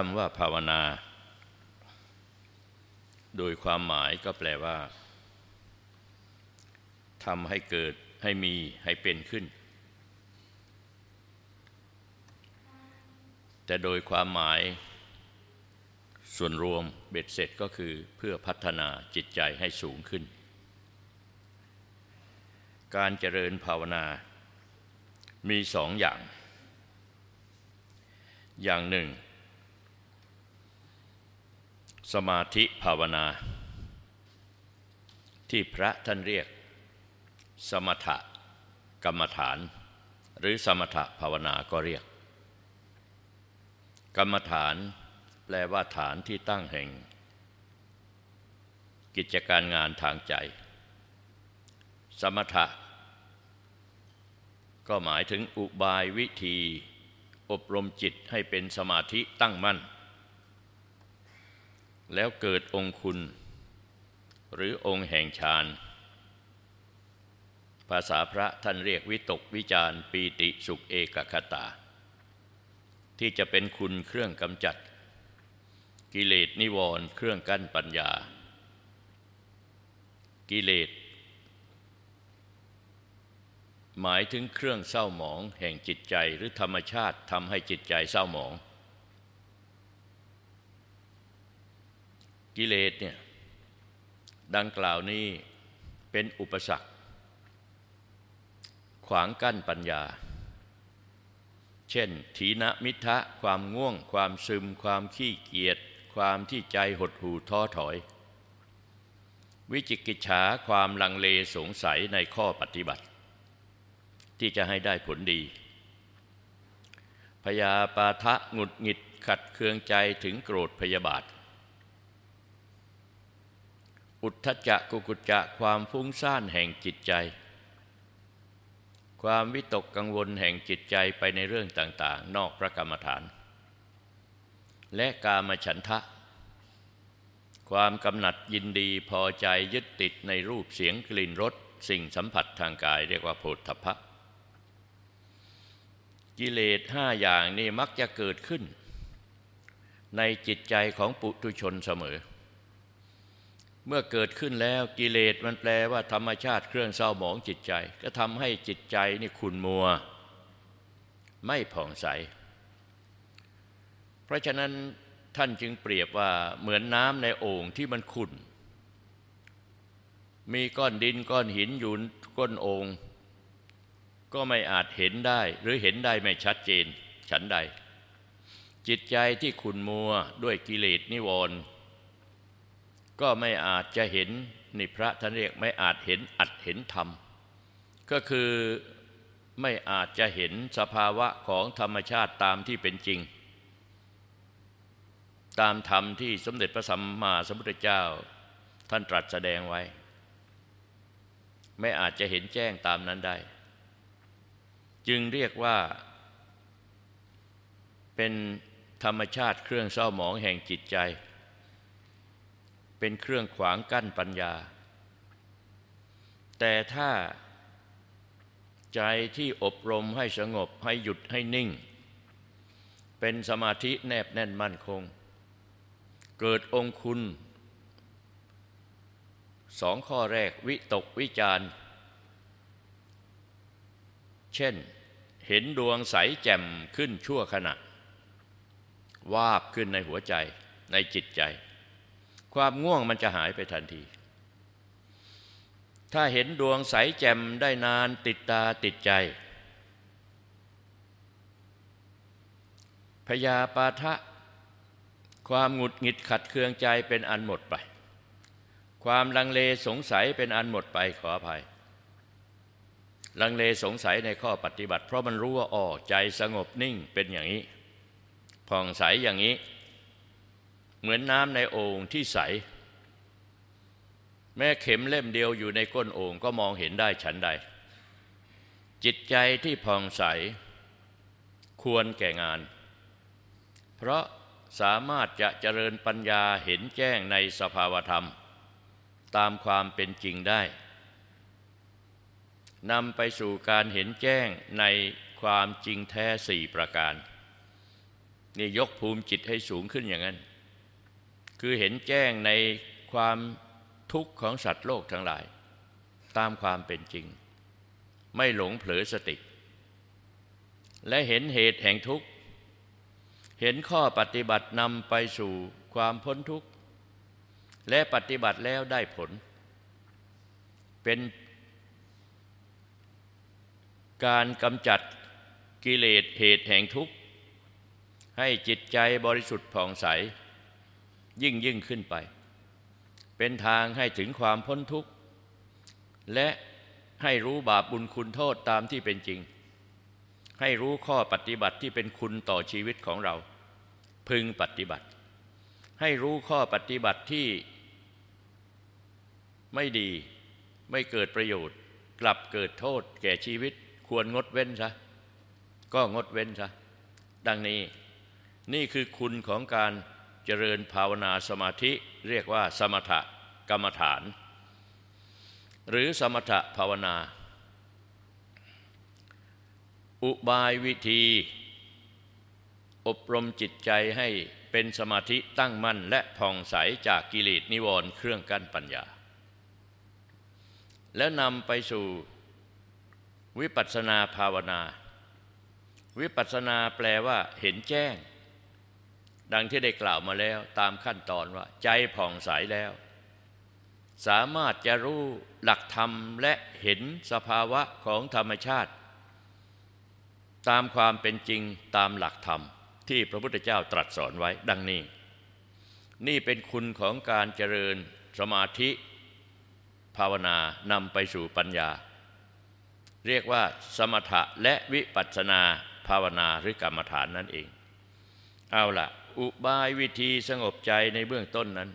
คำว่าภาวนา โดยความหมายก็แปลว่าทำให้เกิดให้มีให้เป็นขึ้น แต่โดยความหมาย ส่วนรวมเบ็ดเสร็จก็คือเพื่อพัฒนาจิตใจให้สูงขึ้น การเจริญภาวนามีสองอย่าง อย่างหนึ่งสมาธิภาวนา ที่พระท่านเรียก สมถะกรรมฐาน หรือสมถะภาวนาก็เรียก กรรมฐาน แปลว่าฐานที่ตั้งแห่ง กิจการงานทางใจ สมถะก็หมายถึงอุบายวิธี อบรมจิตให้เป็นสมาธิตั้งมั่นแล้วเกิดองคุณ หรือองค์แห่งฌาน ภาษาพระท่านเรียกวิตกวิจารปีติสุขเอกคตา ที่จะเป็นคุณเครื่องกำจัด กิเลส นิวรณ์เครื่องกั้นปัญญา กิเลส หมายถึงเครื่องเศร้าหมองแห่งจิตใจหรือธรรมชาติทำให้จิตใจเศร้าหมองกิเลสเนี่ยดังกล่าวนี้เป็นอุปสรรคขวางกั้นปัญญา เช่น ถีนมิทะความง่วง ความซึม ความขี้เกียจความที่ใจหดหู่ท้อถอย วิจิกิจฉาความลังเลสงสัยในข้อปฏิบัติ ที่จะให้ได้ผลดี พยาปาทะหงุดหงิดขัดเคืองใจถึงโกรธพยาบาทอุทธจักกุกุจจะ ความฟุ้งซ่านแห่งจิตใจ ความวิตกกังวลแห่งจิตใจไปในเรื่องต่าง ๆ นอกพระกรรมฐาน และกามฉันทะ ความกำหนัดยินดีพอใจยึดติดในรูปเสียงกลิ่นรสสิ่งสัมผัสทางกายเรียกว่าโพธพะกิเลสห้าอย่างนี้มักจะเกิดขึ้น ในจิตใจของปุถุชนเสมอเมื่อเกิดขึ้นแล้วกิเลสมันแปลว่าธรรมชาติเครื่องเศร้าหมองจิตใจ ก็ทำให้จิตใจนี่ขุนมัวไม่ผ่องใส เพราะฉะนั้นท่านจึงเปรียบว่าเหมือนน้ำในโอ่งที่มันขุ่นมีก้อนดินก้อนหินอยู่ก้นโอ่งก็ไม่อาจเห็นได้หรือเห็นได้ไม่ชัดเจน ฉันใดจิตใจที่ขุนมัวด้วยกิเลสนิวรณ์ก็ไม่อาจจะเห็นนี่พระท่านเรียกไม่อาจเห็นอัดเห็นธรรม ก็คือไม่อาจจะเห็นสภาวะของธรรมชาติตามที่เป็นจริง ตามธรรมที่สมเด็จพระสัมมาสัมพุทธเจ้า ท่านตรัสแสดงไว้ ไม่อาจจะเห็นแจ้งตามนั้นได้ จึงเรียกว่า เป็นธรรมชาติเครื่องเศร้าหมองแห่งจิตใจเป็นเครื่องขวางกั้นปัญญา แต่ถ้า ใจที่อบรมให้สงบให้หยุดให้นิ่ง เป็นสมาธิแนบแน่นมั่นคง เกิดองคุณ สองข้อแรกวิตกวิจาร เช่นเห็นดวงใสแจ่มขึ้นชั่วขณะ วาบขึ้นในหัวใจในจิตใจความง่วงมันจะหายไปทันที ถ้าเห็นดวงใสแจ่มได้นานติดตาติดใจ พยาปาทะ ความหงุดหงิดขัดเคืองใจเป็นอันหมดไป ความลังเลสงสัยเป็นอันหมดไปขออภัยลังเลสงสัยในข้อปฏิบัติ เพราะมันรู้ว่าอ๋อใจสงบนิ่งเป็นอย่างนี้ผ่องใสอย่างนี้เหมือนน้ำในโอ่งที่ใส แม้เข็มเล่มเดียวอยู่ในก้นโอ่งก็มองเห็นได้ฉันใด จิตใจที่ผ่องใส ควรแก่งาน เพราะสามารถจะเจริญปัญญาเห็นแจ้งในสภาวธรรม ตามความเป็นจริงได้ นำไปสู่การเห็นแจ้งในความจริงแท้สี่ประการ นี่ยกภูมิจิตให้สูงขึ้นอย่างนั้นคือเห็นแจ้งในความทุกข์ของสัตว์โลกทั้งหลาย ตามความเป็นจริง ไม่หลงเผลอสติ และเห็นเหตุแห่งทุกข์ เห็นข้อปฏิบัตินำไปสู่ความพ้นทุกข์ และปฏิบัติแล้วได้ผล เป็นการกำจัดกิเลสเหตุแห่งทุกข์ ให้จิตใจบริสุทธิ์ผ่องใสยิ่งยิ่งขึ้นไป เป็นทางให้ถึงความพ้นทุกข์ และให้รู้บาปบุญคุณโทษตามที่เป็นจริง ให้รู้ข้อปฏิบัติที่เป็นคุณต่อชีวิตของเรา พึงปฏิบัติ ให้รู้ข้อปฏิบัติที่ ไม่ดีไม่เกิดประโยชน์ กลับเกิดโทษ แก่ชีวิต ควรงดเว้นซะก็งดเว้นซะ ดังนี้นี่คือคุณของการเจริญภาวนาสมาธิเรียกว่า สมถกรรมฐาน หรือสมถภาวนา อุบายวิธี อบรมจิตใจให้เป็นสมาธิตั้งมั่นและผ่องใสจากกิเลสนิวรณ์เครื่องกั้นปัญญา และนำไปสู่ วิปัสสนาภาวนา วิปัสสนาแปลว่าเห็นแจ้งดังที่ได้กล่าวมาแล้ว ตามขั้นตอนว่าใจผ่องใสแล้ว สามารถจะรู้หลักธรรมและเห็นสภาวะของธรรมชาติ ตามความเป็นจริงตามหลักธรรมที่พระพุทธเจ้าตรัสสอนไว้ดังนี้ นี่เป็นคุณของการเจริญสมาธิภาวนานำไปสู่ปัญญา เรียกว่าสมถะและวิปัสสนาภาวนาหรือกรรมฐานนั่นเอง เอาละ่ะอุบายวิธีสงบใจในเบื้องต้นนั้น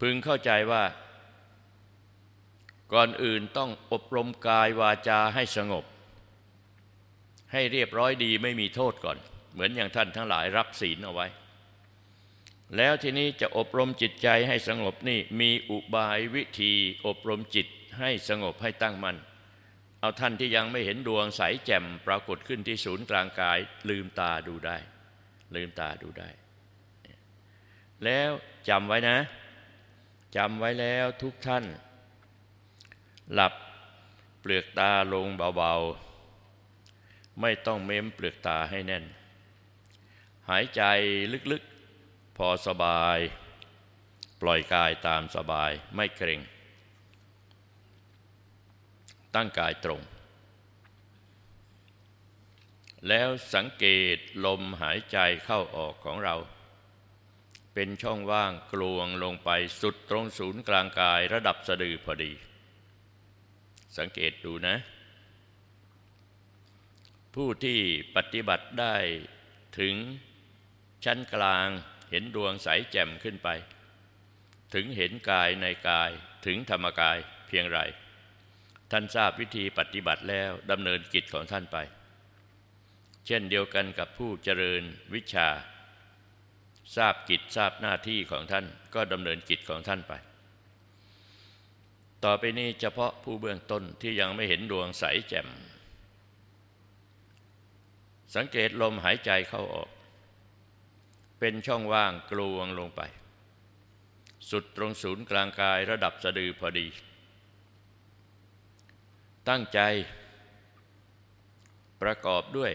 พึงเข้าใจว่าก่อนอื่นต้องอบรมกายวาจาให้สงบ ให้เรียบร้อยดี ไม่มีโทษก่อนเหมือนอย่างท่านทั้งหลายรับศีลเอาไว้ แล้วทีนี้จะอบรมจิตใจให้สงบนี่มีอุบายวิธีอบรมจิตให้สงบให้ตั้งมัน่นเอาท่านที่ยังไม่เห็นดวงใสแจ่มปรากฏขึ้นที่ศูนย์กลางกายลืมตาดูได้ลืมตาดูได้ แล้วจำไว้นะ จำไว้แล้วทุกท่าน หลับเปลือกตาลงเบาๆ ไม่ต้องเม้มเปลือกตาให้แน่น หายใจลึกๆ พอสบาย ปล่อยกายตามสบายไม่เกร็งตั้งกายตรงแล้วสังเกตลมหายใจเข้าออกของเรา เป็นช่องว่างกลวงลงไปสุดตรงศูนย์กลางกาย ระดับสะดือพอดี สังเกตดูนะ ผู้ที่ปฏิบัติได้ถึงชั้นกลางเห็นดวงใสแจ่มขึ้นไป ถึงเห็นกายในกายถึงธรรมกายเพียงไรท่านทราบวิธีปฏิบัติแล้วดำเนินกิจของท่านไปเช่นเดียวกันกับผู้เจริญวิชา ทราบกิจทราบหน้าที่ของท่านก็ดำเนินกิจของท่านไป ต่อไปนี้เฉพาะผู้เบื้องต้นที่ยังไม่เห็นดวงใสแจ่มสังเกตลมหายใจเข้าออก เป็นช่องว่างกลวงลงไป สุดตรงศูนย์กลางกายระดับสะดือพอดี ตั้งใจประกอบด้วย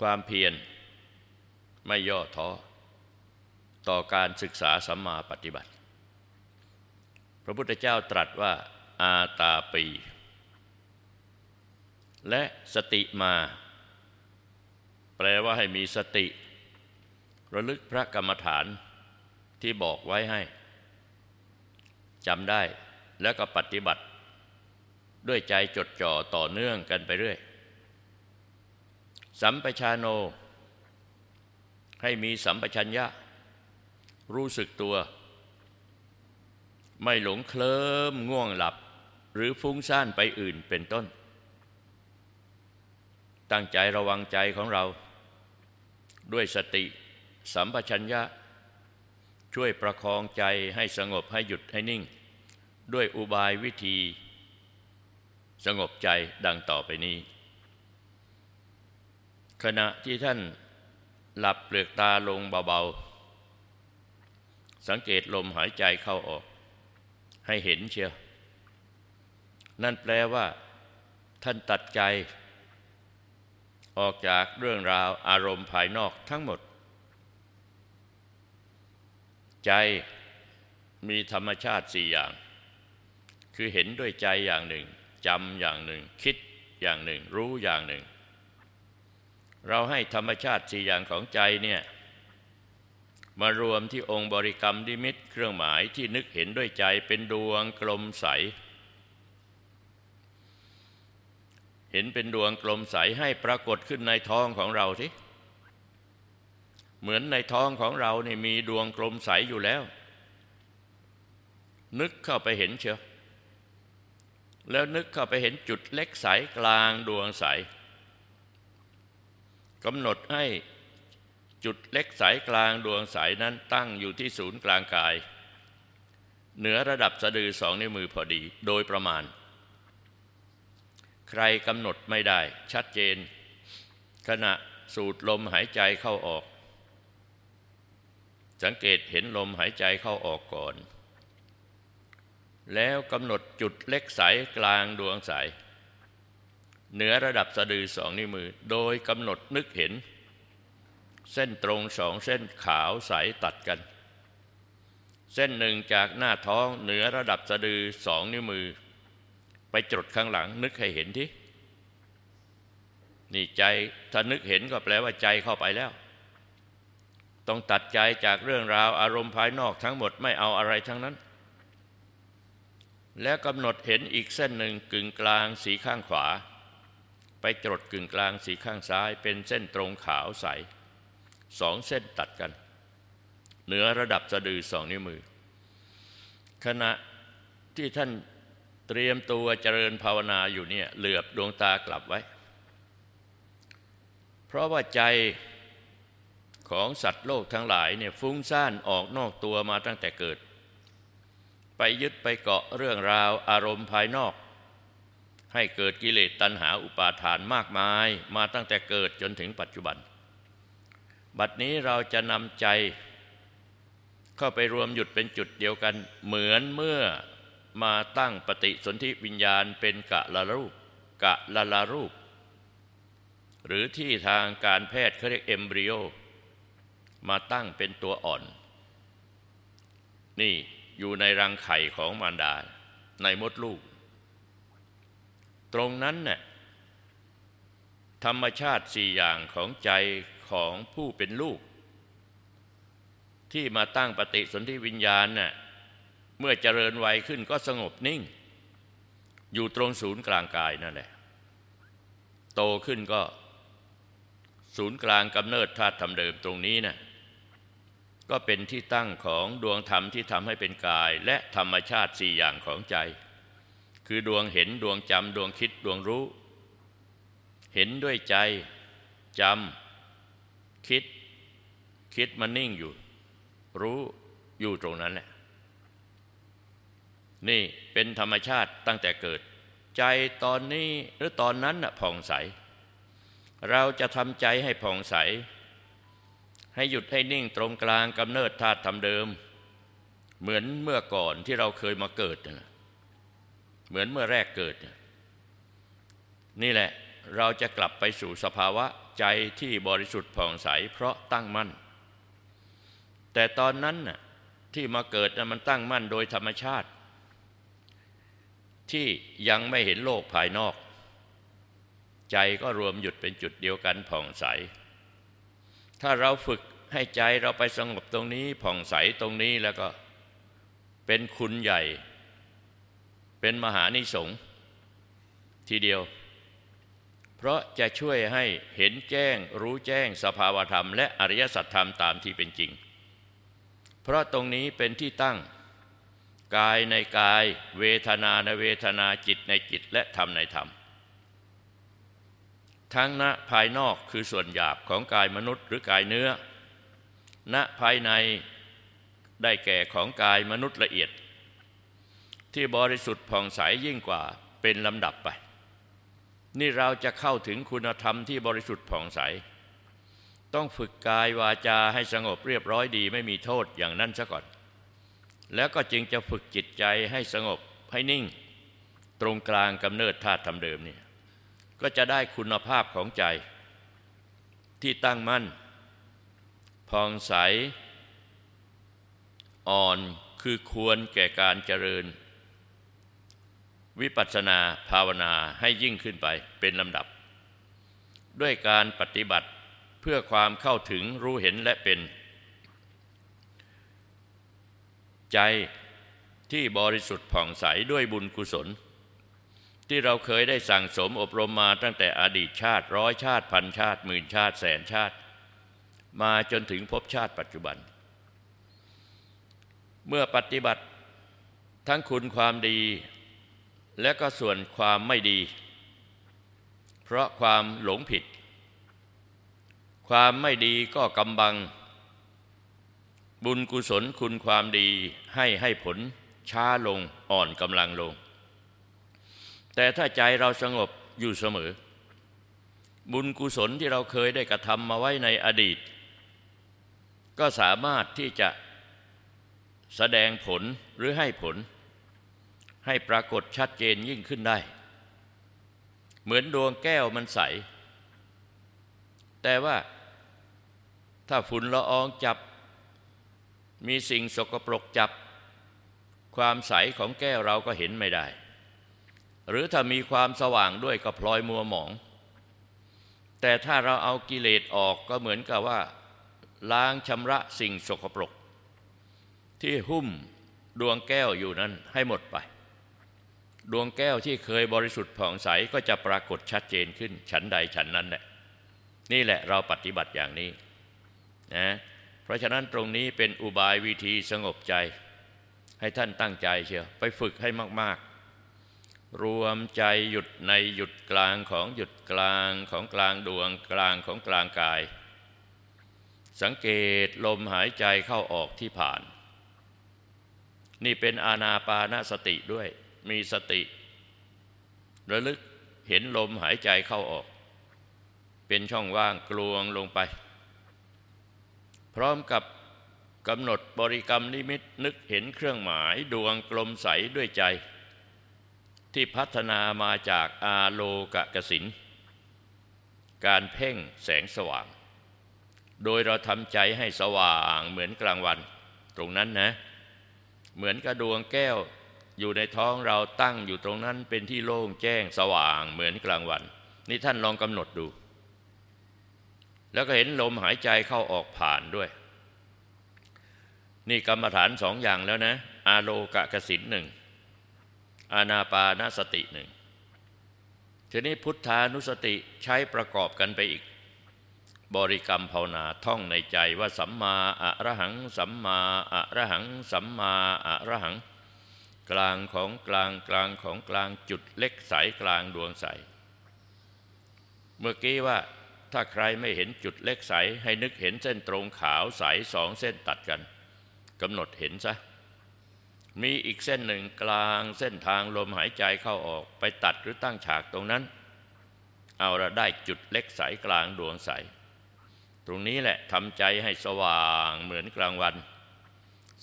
ความเพียรไม่ย่อท้อ ต่อการศึกษาสัมมาปฏิบัติ พระพุทธเจ้าตรัสว่าอาตาปี และสติมา แปลว่าให้มีสติ ระลึกพระกรรมฐานที่บอกไว้ให้จำได้แล้วก็ปฏิบัติ ด้วยใจจดจ่อต่อเนื่องกันไปเรื่อยสัมปชาโน ให้มีสัมปชัญญะ รู้สึกตัว ไม่หลงเคลิ้มง่วงหลับ หรือฟุ้งซ่านไปอื่นเป็นต้น ตั้งใจระวังใจของเรา ด้วยสติสัมปชัญญะ ช่วยประคองใจให้สงบให้หยุดให้นิ่ง ด้วยอุบายวิธีสงบใจดังต่อไปนี้ขณะที่ท่านหลับเปลือกตาลงเบาๆ สังเกตลมหายใจเข้าออก ให้เห็นเชียวนั่นแปลว่า ท่านตัดใจ ออกจากเรื่องราวอารมณ์ภายนอกทั้งหมด ใจมีธรรมชาติสี่อย่าง คือเห็นด้วยใจอย่างหนึ่งจำอย่างหนึ่ง คิดอย่างหนึ่ง รู้อย่างหนึ่งเราให้ธรรมชาติสี่อย่างของใจเนี่ย มารวมที่องค์บริกรรมดิมิตเครื่องหมายที่นึกเห็นด้วยใจเป็นดวงกลมใส เห็นเป็นดวงกลมใสให้ปรากฏขึ้นในท้องของเราทีเหมือนในท้องของเราเนี่มีดวงกลมใสอยู่แล้ว นึกเข้าไปเห็นเชียวแล้วนึกเข้าไปเห็นจุดเล็กใสกลางดวงใสกำหนดให้ จุดเล็กสายกลางดวงสายนั้น ตั้งอยู่ที่ศูนย์กลางกาย เหนือระดับสะดือสองนิ้วมือพอดีโดยประมาณ ใครกำหนดไม่ได้ ชัดเจน ขณะสูดลมหายใจเข้าออก สังเกตเห็นลมหายใจเข้าออกก่อน แล้วกำหนดจุดเล็กสายกลางดวงสายเหนือระดับสะดือสองนิ้วมือ โดยกำหนดนึกเห็น เส้นตรงสองเส้นขาวใสตัดกัน เส้นหนึ่งจากหน้าท้องเหนือระดับสะดือสองนิ้วมือ ไปจดข้างหลังนึกให้เห็นที่นี่ใจถ้านึกเห็นก็แปลว่าใจเข้าไปแล้ว ต้องตัดใจจากเรื่องราวอารมณ์ภายนอกทั้งหมดไม่เอาอะไรทั้งนั้น แล้วกำหนดเห็นอีกเส้นหนึ่งกึ่งกลางสีข้างขวาไปจรดกึ่งกลางสีข้างซ้ายเป็นเส้นตรงขาวใสสองเส้นตัดกัน เหนือระดับสะดือสองนิ้วมือ ขณะที่ท่านเตรียมตัวเจริญภาวนาอยู่เนี่ย เหลือบดวงตากลับไว้ เพราะว่าใจของสัตว์โลกทั้งหลายเนี่ยฟุ้งซ่านออกนอกตัวมาตั้งแต่เกิด ไปยึดไปเกาะเรื่องราวอารมณ์ภายนอกให้เกิดกิเลสตัณหาอุปาทานมากมาย มาตั้งแต่เกิดจนถึงปัจจุบัน บัดนี้เราจะนำใจ เข้าไปรวมหยุดเป็นจุดเดียวกันเหมือนเมื่อมาตั้งปฏิสนธิวิญญาณเป็นกะละรูป กะละละรูป หรือที่ทางการแพทย์เขาเรียกเอมบริโอ มาตั้งเป็นตัวอ่อน นี่อยู่ในรังไข่ของมารดาในมดลูกตรงนั้นน่ธรรมชาติสี่อย่างของใจของผู้เป็นลูก ที่มาตั้งปฏิสนธิวิญญาณน่ะเมื่อเจริญวัยขึ้นก็สงบนิ่ง อยู่ตรงศูนย์กลางกายนั่นแหละ โตขึ้นก็ศูนย์กลางกำเนิดธาตุธรรมเดิมตรงนี้นะ่ะก็เป็นที่ตั้งของดวงธรรมที่ทำให้เป็นกาย และธรรมชาติสี่อย่างของใจคือดวงเห็นดวงจำดวงคิดดวงรู้ เห็นด้วยใจ จำ คิด คิดมันนิ่งอยู่ รู้อยู่ตรงนั้นแหละนี่เป็นธรรมชาติตั้งแต่เกิด ใจตอนนี้หรือตอนนั้นน่ะผ่องใส เราจะทำใจให้ผ่องใส ให้หยุดให้นิ่งตรงกลางกำเนิดธาตุทำเดิม เหมือนเมื่อก่อนที่เราเคยมาเกิดนะเหมือนเมื่อแรกเกิด นี่แหละเราจะกลับไปสู่สภาวะใจที่บริสุทธิ์ผ่องใส เพราะตั้งมั่น แต่ตอนนั้นน่ะที่มาเกิดมันตั้งมั่นโดยธรรมชาติ ที่ยังไม่เห็นโลกภายนอก ใจก็รวมหยุดเป็นจุดเดียวกันผ่องใส ถ้าเราฝึกให้ใจเราไปสงบตรงนี้ผ่องใสตรงนี้แล้วก็เป็นคุณใหญ่เป็นมหานิสงทีเดียว เพราะจะช่วยให้เห็นแจ้งรู้แจ้งสภาวธรรม และอริยสัจธรรมตามที่เป็นจริง เพราะตรงนี้เป็นที่ตั้ง กายในกาย เวทนาในเวทนาจิตในจิตและธรรมในธรรมทั้งณภายนอกคือส่วนหยาบของกายมนุษย์หรือกายเนื้อ ณภายในได้แก่ของกายมนุษย์ละเอียดที่บริสุทธิ์ผ่องใสยิ่งกว่าเป็นลำดับไป นี่เราจะเข้าถึงคุณธรรมที่บริสุทธิ์ผ่องใสต้องฝึกกายวาจาให้สงบเรียบร้อยดี ไม่มีโทษอย่างนั้นซะก่อนแล้วก็จึงจะฝึกจิตใจให้สงบให้นิ่ง ตรงกลางกำเนิดธาตุธรรมเดิมเนี่ยก็จะได้คุณภาพของใจที่ตั้งมั่นผ่องใสอ่อนคือควรแก่การเจริญวิปัสสนาภาวนาให้ยิ่งขึ้นไปเป็นลำดับ ด้วยการปฏิบัติเพื่อความเข้าถึงรู้เห็นและเป็น ใจที่บริสุทธิ์ผ่องใสด้วยบุญกุศล ที่เราเคยได้สั่งสมอบรมมาตั้งแต่อดีตชาติ ร้อยชาติ พันชาติหมื่นชาติแสนชาติ มาจนถึงพบชาติปัจจุบัน เมื่อปฏิบัติทั้งคุณความดีและก็ส่วนความไม่ดี เพราะความหลงผิด ความไม่ดีก็กำบัง บุญกุศลคุณความดีให้ให้ผล ช้าลงอ่อนกำลังลง แต่ถ้าใจเราสงบอยู่เสมอ บุญกุศลที่เราเคยได้กระทำมาไว้ในอดีต ก็สามารถที่จะแสดงผลหรือให้ผลให้ปรากฏชัดเจนยิ่งขึ้นได้ เหมือนดวงแก้วมันใส แต่ว่าถ้าฝุ่นละอองจับ มีสิ่งสกปรกจับ ความใสของแก้วเราก็เห็นไม่ได้ หรือถ้ามีความสว่างด้วยก็พลอยมัวหมอง แต่ถ้าเราเอากิเลสออกก็เหมือนกับว่า ล้างชำระสิ่งสกปรก ที่หุ้มดวงแก้วอยู่นั้นให้หมดไปดวงแก้วที่เคยบริสุทธิ์ผ่องใส ก็จะปรากฏชัดเจนขึ้นฉันใดฉันนั้นแหละนี่แหละเราปฏิบัติอย่างนี้นะเพราะฉะนั้นตรงนี้เป็นอุบายวิธีสงบใจ ให้ท่านตั้งใจเชียวไปฝึกให้มาก ๆ รวมใจหยุดในหยุดกลางของหยุดกลางของกลางดวง กลางของกลางกาย สังเกตลมหายใจเข้าออกที่ผ่าน นี่เป็นอาณาปานสติด้วยมีสติระลึกเห็นลมหายใจเข้าออก เป็นช่องว่างกลวงลงไป พร้อมกับกำหนดบริกรรมนิมิตนึกเห็นเครื่องหมายดวงกลมใสด้วยใจ ที่พัฒนามาจากอาโลกะกสินการเพ่งแสงสว่าง โดยเราทำใจให้สว่างเหมือนกลางวัน ตรงนั้นนะ เหมือนกระดวงแก้วอยู่ในท้องเราตั้งอยู่ตรงนั้นเป็นที่โล่งแจ้งสว่างเหมือนกลางวัน นี่ท่านลองกำหนดดู แล้วก็เห็นลมหายใจเข้าออกผ่านด้วย นี่กรรมฐานสองอย่างแล้วนะอาโลกะกสินหนึ่งอานาปานาสติหนึ่งทีนี้พุทธานุสติใช้ประกอบกันไปอีก บริกรรมภาวนาท่องในใจว่าสัมมาอะระหัง สัมมาอะระหัง สัมมาอะระหังกลางของกลางกลางของกลางจุดเล็กใสกลางดวงใส เมื่อกี้ว่าถ้าใครไม่เห็นจุดเล็กใสให้นึกเห็นเส้นตรงขาวใสสองเส้นตัดกันกำหนดเห็นซะมีอีกเส้นหนึ่งกลางเส้นทางลมหายใจเข้าออกไปตัดหรือตั้งฉากตรงนั้น เอาเราได้จุดเล็กใสกลางดวงใส ตรงนี้แหละทำใจให้สว่างเหมือนกลางวัน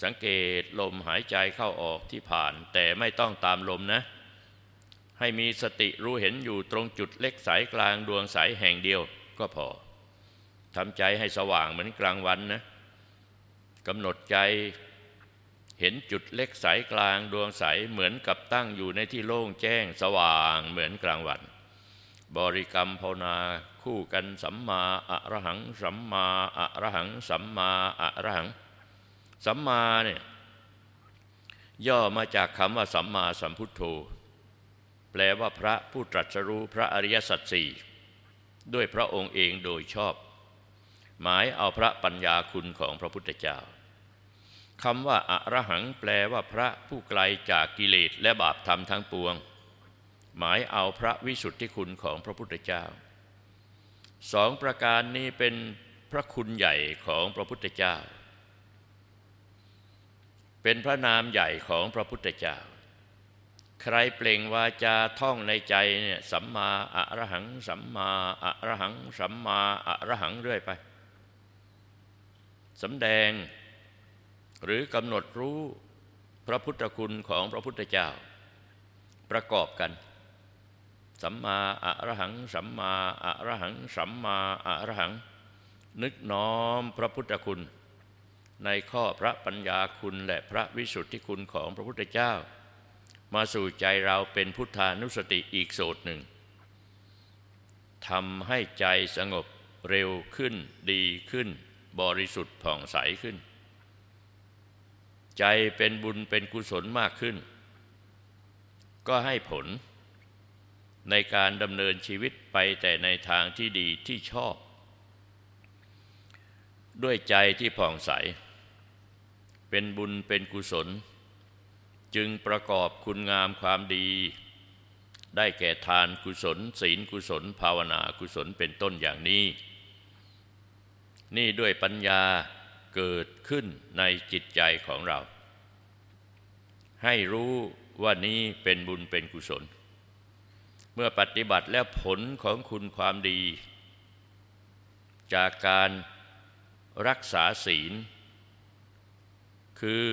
สังเกตลมหายใจเข้าออกที่ผ่าน แต่ไม่ต้องตามลมนะ ให้มีสติรู้เห็นอยู่ตรงจุดเล็กสายกลางดวงสายแห่งเดียวก็พอทำใจให้สว่างเหมือนกลางวันนะกำหนดใจเห็นจุดเล็กสายกลางดวงสายเหมือนกับตั้งอยู่ในที่โล่งแจ้งสว่างเหมือนกลางวัน บริกรรมภาวนาคู่กัน สัมมาอะระหัง สัมมาอะระหังสัมมาอะระหังสัมมาเนี่ยย่อมาจากคำว่า สัมมาสัมพุทโธแปลว่าพระผู้ตรัสรู้พระอริยสัจสี่ด้วยพระองค์เองโดยชอบ หมายเอาพระปัญญาคุณของพระพุทธเจ้าคำว่าอรหังแปลว่าพระผู้ไกลจากกิเลสและบาปธรรมทั้งปวง หมายเอาพระวิสุทธิคุณของพระพุทธเจ้าสองประการนี้เป็นพระคุณใหญ่ของพระพุทธเจ้าเป็นพระนามใหญ่ของพระพุทธเจ้า ใครเปล่งวาจาท่องในใจเนี่ยสัมมาอะระหังสัมมาอะระหังสัมมาอะระหังเรื่อยไปสำแดงหรือกำหนดรู้พระพุทธคุณของพระพุทธเจ้า ประกอบกันสัมมาอะระหังสัมมาอะระหัง สัมมาอะระหัง นึกน้อมพระพุทธคุณในข้อพระปัญญาคุณและพระวิสุทธิคุณของพระพุทธเจ้า มาสู่ใจเราเป็นพุทธานุสติอีกโสดหนึ่งทำให้ใจสงบเร็วขึ้นดีขึ้น บริสุทธิ์ผ่องใสขึ้น ใจเป็นบุญเป็นกุศลมากขึ้น ก็ให้ผลในการดำเนินชีวิตไปแต่ในทางที่ดีที่ชอบ ด้วยใจที่ผ่องใสเป็นบุญเป็นกุศล จึงประกอบคุณงามความดี ได้แก่ทานกุศล ศีลกุศล ภาวนากุศลเป็นต้นอย่างนี้ นี่ด้วยปัญญาเกิดขึ้นในจิตใจของเรา ให้รู้ว่านี้เป็นบุญเป็นกุศล เมื่อปฏิบัติแล้วผลของคุณความดี จากการรักษาศีลคือ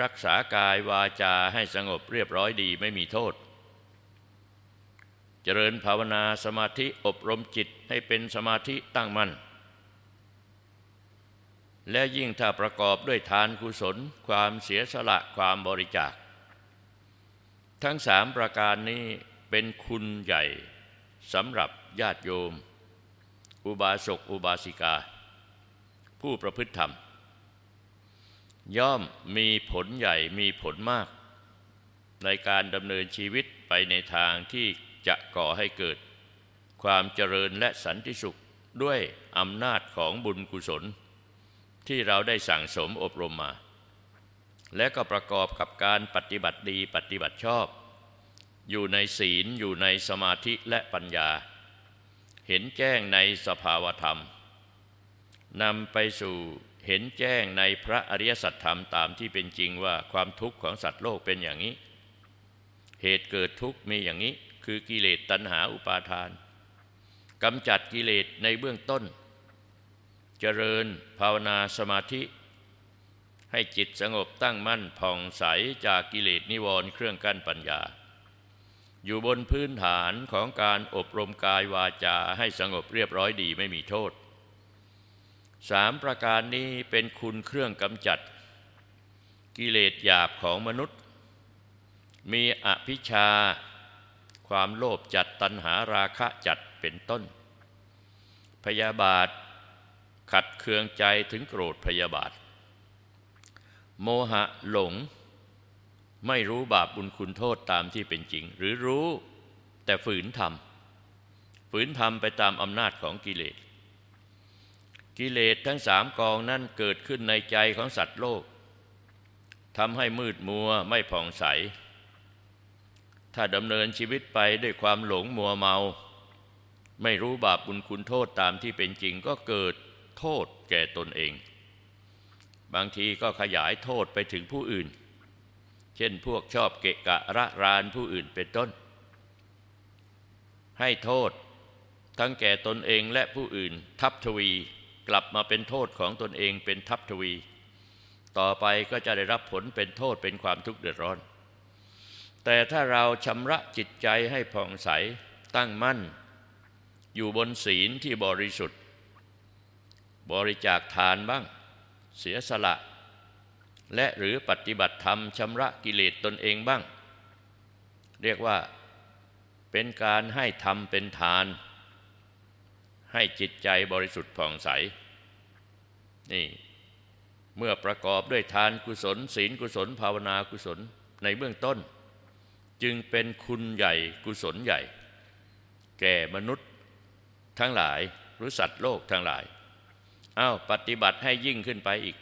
รักษากายวาจาให้สงบเรียบร้อยดีไม่มีโทษ เจริญภาวนาสมาธิอบรมจิตให้เป็นสมาธิตั้งมัน่นและยิ่งถ้าประกอบด้วยทานกุศลความเสียสละความบริจาค ทั้งสามประการนี้เป็นคุณใหญ่สำหรับญาติโยม อุบาสกอุบาสิกาผู้ประพฤติธรรมย่อมมีผลใหญ่ มีผลมาก ในการดำเนินชีวิตไปในทางที่จะก่อให้เกิด ความเจริญและสันติสุขด้วยอำนาจของบุญกุศล ที่เราได้สั่งสมอบรมมา และก็ประกอบกับการปฏิบัติดีปฏิบัติชอบ อยู่ในศีลอยู่ในสมาธิและปัญญา เห็นแจ้งในสภาวธรรมนำไปสู่เห็นแจ้งในพระอริยสัจธรรมตามที่เป็นจริงว่าความทุกข์ของสัตว์โลกเป็นอย่างนี้ เหตุเกิดทุกข์มีอย่างนี้ คือ กิเลสตัณหาอุปาทานกำจัดกิเลสในเบื้องต้น เจริญภาวนาสมาธิ ให้จิตสงบตั้งมั่นผ่องใสจากกิเลสนิวรณ์เครื่องกั้นปัญญาอยู่บนพื้นฐานของการอบรมกายวาจาให้สงบเรียบร้อยดีไม่มีโทษสามประการนี้เป็นคุณเครื่องกำจัด กิเลสหยาบของมนุษย์ มีอภิชาความโลภจัดตัณหาราคะจัดเป็นต้น พยาบาทขัดเคืองใจถึงโกรธพยาบาท โมหะหลง ไม่รู้บาปบุญคุณโทษตามที่เป็นจริง หรือรู้แต่ฝืนทำฝืนทำไปตามอำนาจของกิเลสกิเลสทั้งสามกองนั้นเกิดขึ้นในใจของสัตว์โลกทำให้มืดมัวไม่ผ่องใส ถ้าดำเนินชีวิตไปด้วยความหลงมัวเมา ไม่รู้บาปบุญคุณโทษตามที่เป็นจริงก็เกิดโทษแก่ตนเอง บางทีก็ขยายโทษไปถึงผู้อื่น เช่นพวกชอบเกะกะระรานผู้อื่นเป็นต้น ให้โทษทั้งแก่ตนเองและผู้อื่นทับทวีกลับมาเป็นโทษของตนเองเป็นทัพทวี ต่อไปก็จะได้รับผลเป็นโทษเป็นความทุกข์เดือดร้อน แต่ถ้าเราชำระจิตใจให้ผ่องใสตั้งมั่น อยู่บนศีลที่บริสุทธิ์ บริจาคทานบ้าง เสียสละ และหรือปฏิบัติธรรมชำระกิเลสตนเองบ้าง เรียกว่าเป็นการให้ทำเป็นทานให้จิตใจบริสุทธิ์ผ่องใส นี่ เมื่อประกอบด้วยทานกุศล ศีลกุศล ภาวนากุศลในเบื้องต้น จึงเป็นคุณใหญ่กุศลใหญ่ แก่มนุษย์ทั้งหลายหรือสัตว์โลกทั้งหลายอา้าวปฏิบัติให้ยิ่งขึ้นไปอีก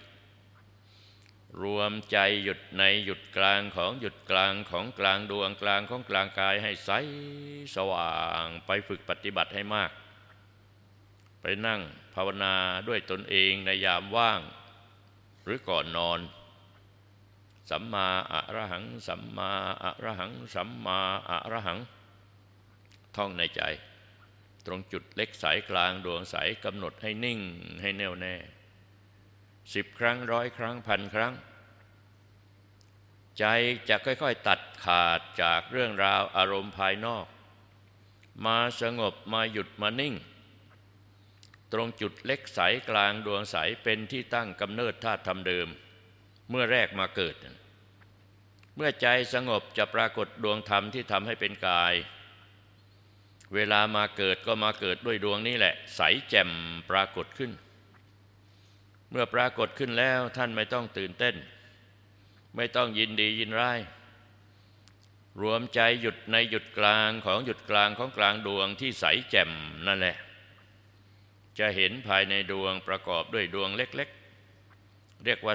รวมใจหยุดในหยุดกลางของหยุดกลางของกลางดวงกลางของกลางกายให้ใสสว่างไปฝึกปฏิบัติให้มากไปนั่งภาวนาด้วยตนเองในยามว่างหรือก่อนนอนสัมมาอะระหังสัมมาอะระหังสัมมาอะระหัง ท่องในใจ ตรงจุดเล็กสายกลางดวงสายกำหนดให้นิ่งให้แน่วแน่สิบครั้งร้อยครั้งพันครั้ง ใจจะค่อย ๆ ตัดขาดจากเรื่องราวอารมณ์ภายนอก มาสงบมาหยุดมานิ่งตรงจุดเล็กใสกลางดวงใสเป็นที่ตั้งกำเนิดธาตุธรรมเดิม เมื่อแรกมาเกิด เมื่อใจสงบจะปรากฏดวงธรรม ที่ทำให้เป็นกาย เวลามาเกิดก็มาเกิดด้วยดวงนี้แหละ ใสแจ่มปรากฏขึ้น เมื่อปรากฏขึ้นแล้วท่านไม่ต้องตื่นเต้น ไม่ต้องยินดียินร้ายรวมใจหยุดในหยุดกลางของหยุดกลางของกลางดวงที่ใสแจ่มนั่นแหละจะเห็นภายในดวงประกอบด้วยดวงเล็กๆ เรียกว่า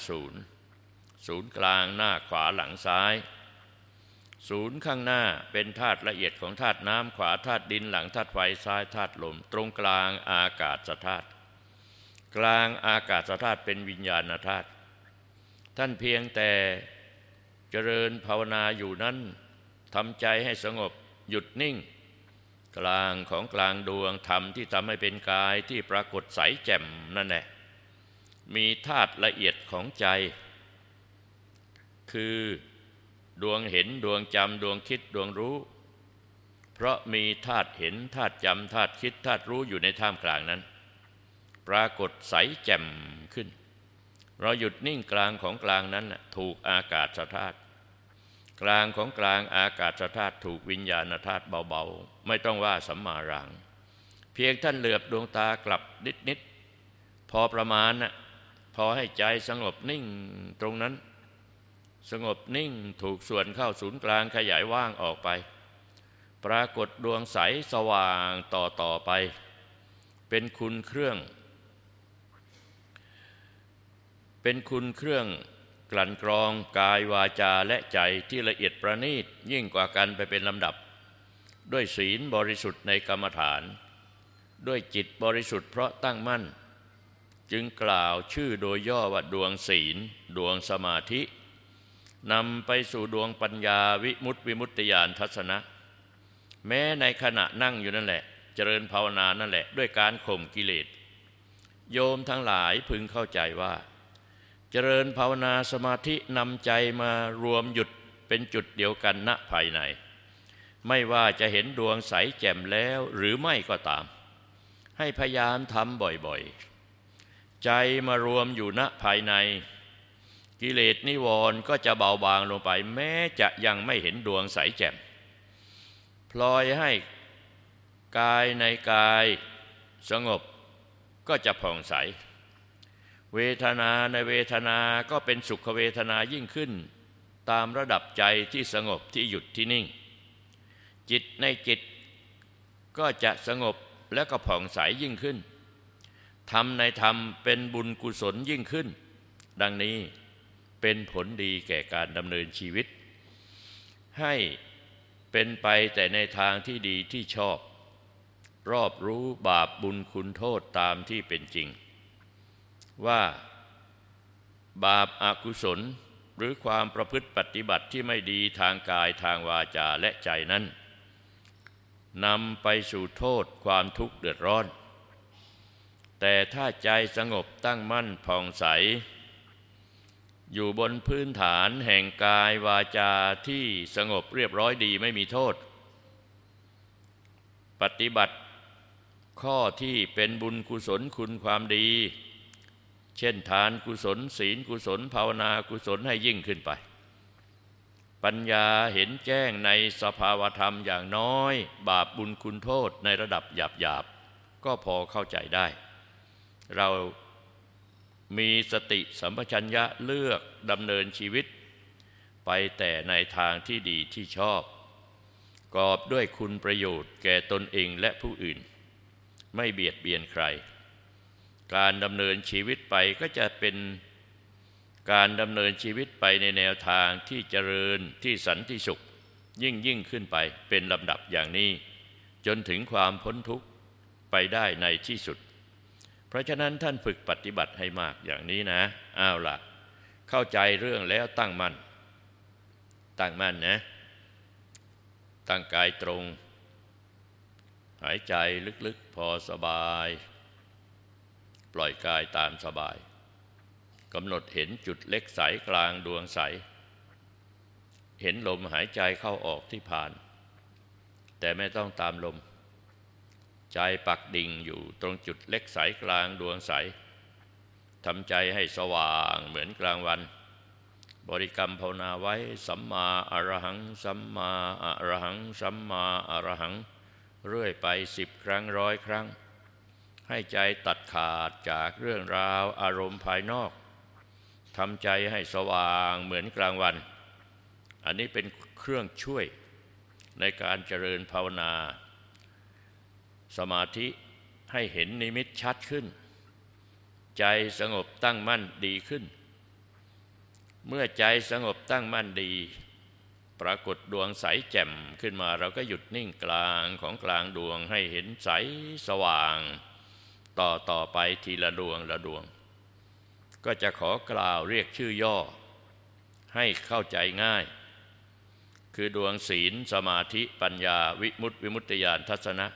050ศูนย์กลางหน้าขวาหลังซ้าย ศูนย์ข้างหน้าเป็นธาตุละเอียดของธาตุน้ำขวาธาตุดินหลังธาตุไฟซ้ายธาตุลมตรงกลางอากาศธาตุกลางอากาศธาตุเป็นวิญญาณธาตุท่านเพียงแต่เจริญภาวนาอยู่นั้นทำใจให้สงบหยุดนิ่งกลางของกลางดวงธรรมที่ทำให้เป็นกายที่ปรากฏใสแจ่มนั่นแหละมีธาตุละเอียดของใจ คือดวงเห็นดวงจำดวงคิดดวงรู้ เพราะมีธาตุเห็นธาตุจำธาตุคิดธาตุรู้อยู่ในท่ามกลางนั้น ปรากฏใสแจ่มขึ้น เราหยุดนิ่งกลางของกลางนั้นถูกอากาศธาตุกลางของกลางอากาศธาตุถูกวิญญาณธาตุเบาๆ ไม่ต้องว่าสัมมารังเพียงท่านเหลือบดวงตากลับนิดๆพอประมาณนะพอให้ใจสงบนิ่งตรงนั้น สงบนิ่งถูกส่วนเข้าศูนย์กลางขยายว่างออกไป ปรากฏดวงใสสว่างต่อต่อไป เป็นคุณเครื่อง เป็นคุณเครื่องกลั่นกรองกายวาจาและใจที่ละเอียดประณีตยิ่งกว่ากันไปเป็นลำดับ ด้วยศีลบริสุทธิ์ในกรรมฐาน ด้วยจิตบริสุทธิ์เพราะตั้งมั่น จึงกล่าวชื่อโดยย่อว่าดวงศีล ดวงสมาธินำไปสู่ดวงปัญญาวิมุตติวิมุตติญาณทัศนะ แม้ในขณะนั่งอยู่นั่นแหละ เจริญภาวนานั่นแหละด้วยการข่มกิเลสโยมทั้งหลายพึงเข้าใจว่าจริญภาวนาสมาธินำใจมารวมหยุดเป็นจุดเดียวกันณภายใน ไม่ว่าจะเห็นดวงใสแจ่มแล้วหรือไม่ก็ตาม ให้พยายามทำบ่อยๆใจมารวมอยู่ณภายใน กิเลส นิวรณ์ก็จะเบาบางลงไป แม้จะยังไม่เห็นดวงใสแจ่มพลอยให้กายในกายสงบก็จะผ่องใสเวทนาในเวทนาก็เป็นสุขเวทนายิ่งขึ้น ตามระดับใจที่สงบที่หยุดที่นิ่ง จิตในจิตก็จะสงบและก็ผ่องใสยยิ่งขึ้นทำมในธรรมเป็นบุญกุศลยิ่งขึ้น ดังนี้เป็นผลดีแก่การดำเนินชีวิต ให้เป็นไปแต่ในทางที่ดีที่ชอบ รอบรู้บาปบุญคุณโทษตามที่เป็นจริงว่าบาปอากุศลหรือความประพฤติปฏิบัติที่ไม่ดีทางกายทางวาจาและใจนั้นนำไปสู่โทษความทุกข์เดือดร้อน แต่ถ้าใจสงบตั้งมั่นผ่องใส อยู่บนพื้นฐานแห่งกายวาจาที่สงบเรียบร้อยดีไม่มีโทษ ปฏิบัติข้อที่เป็นบุญกุศลคุณความดีเช่น ทานกุศล ศีลกุศล ภาวนากุศลให้ยิ่งขึ้นไป ปัญญาเห็นแจ้งในสภาวธรรมอย่างน้อย บาปบุญคุณโทษในระดับหยาบหยาบก็พอเข้าใจได้ เรามีสติสัมปชัญญะเลือก ดำเนินชีวิต ไปแต่ในทางที่ดีที่ชอบ กอบด้วยคุณประโยชน์แก่ตนเองและผู้อื่น ไม่เบียดเบียนใครการดำเนินชีวิตไปก็จะเป็นการดำเนินชีวิตไปในแนวทางที่เจริญที่สันติสุข ยิ่งยิ่งขึ้นไปเป็นลำดับอย่างนี้ จนถึงความพ้นทุกข์ไปได้ในที่สุด เพราะฉะนั้นท่านฝึกปฏิบัติให้มากอย่างนี้นะอ้าวละ่ะ เข้าใจเรื่องแล้วตั้งมัน่นตั้งมั่นนะ ตั้งกายตรง หายใจลึกๆพอสบายล่อยกายตามสบายกำหนดเห็นจุดเล็กใสกลางดวงใส เห็นลมหายใจเข้าออกที่ผ่าน แต่ไม่ต้องตามลม ใจปักดิ่งอยู่ตรงจุดเล็กใสกลางดวงใสทำใจให้สว่างเหมือนกลางวัน บริกรรมภาวนาไว้ สัมมาอรหังสัมมาอรหัง สัมมาอรหัง เรื่อยไปสิบครั้งร้อยครั้งให้ใจตัดขาดจากเรื่องราวอารมณ์ภายนอก ทำใจให้สว่างเหมือนกลางวัน อันนี้เป็นเครื่องช่วยในการเจริญภาวนา สมาธิให้เห็นนิมิตชัดขึ้น ใจสงบตั้งมั่นดีขึ้น เมื่อใจสงบตั้งมั่นดี ปรากฏดวงใสแจ่มขึ้นมาเราก็หยุดนิ่งกลางของกลางดวงให้เห็นใสสว่างต่อต่อไปทีละดวงละดวง ก็จะขอกล่าวเรียกชื่อย่อให้เข้าใจง่าย คือดวงศีลสมาธิปัญญาวิมุตติวิมุตติญาณทัศนะ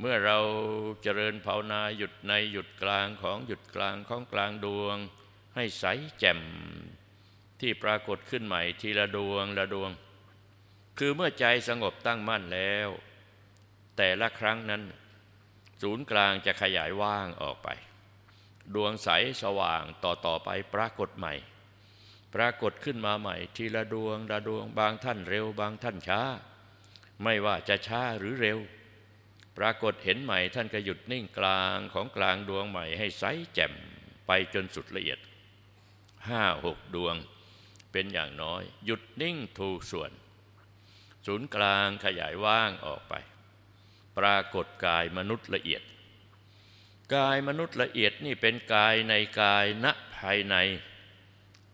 เมื่อเราเจริญภาวนาหยุดในหยุดกลางของหยุดกลางของกลางดวง ให้ใสแจ่มที่ปรากฏขึ้นใหม่ทีละดวงละดวง คือเมื่อใจสงบตั้งมั่นแล้ว แต่ละครั้งนั้นศูนย์กลางจะขยายว่างออกไป ดวงใสสว่างต่อต่อไปปรากฏใหม่ ปรากฏขึ้นมาใหม่ ทีละดวงละดวงบางท่านเร็วบางท่านช้า ไม่ว่าจะช้า หรือเร็ว ปรากฏเห็นใหม่ท่านก็หยุดนิ่งกลางของกลางดวงใหม่ให้ใสแจ่มไปจนสุดละเอียดห้าหกดวงเป็นอย่างน้อย หยุดนิ่งถูกส่วน ศูนย์กลางขยายว่างออกไปปรากฏกายมนุษย์ละเอียด กายมนุษย์ละเอียดนี่เป็นกายในกายณภายใน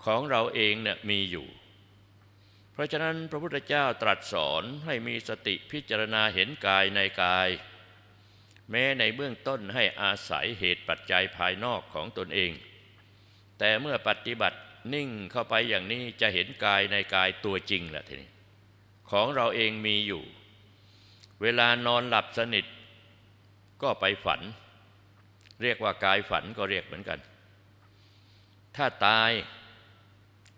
ของเราเองเนี่ยมีอยู่ เพราะฉะนั้นพระพุทธเจ้าตรัสสอนให้มีสติพิจารณาเห็นกายในกาย แม้ในเบื้องต้นให้อาศัยเหตุปัจจัยภายนอกของตนเอง แต่เมื่อปฏิบัตินิ่งเข้าไปอย่างนี้จะเห็นกายในกายตัวจริงแหละทีนี้ของเราเองมีอยู่เวลานอนหลับสนิทก็ไปฝัน เรียกว่ากายฝันก็เรียกเหมือนกัน ถ้าตาย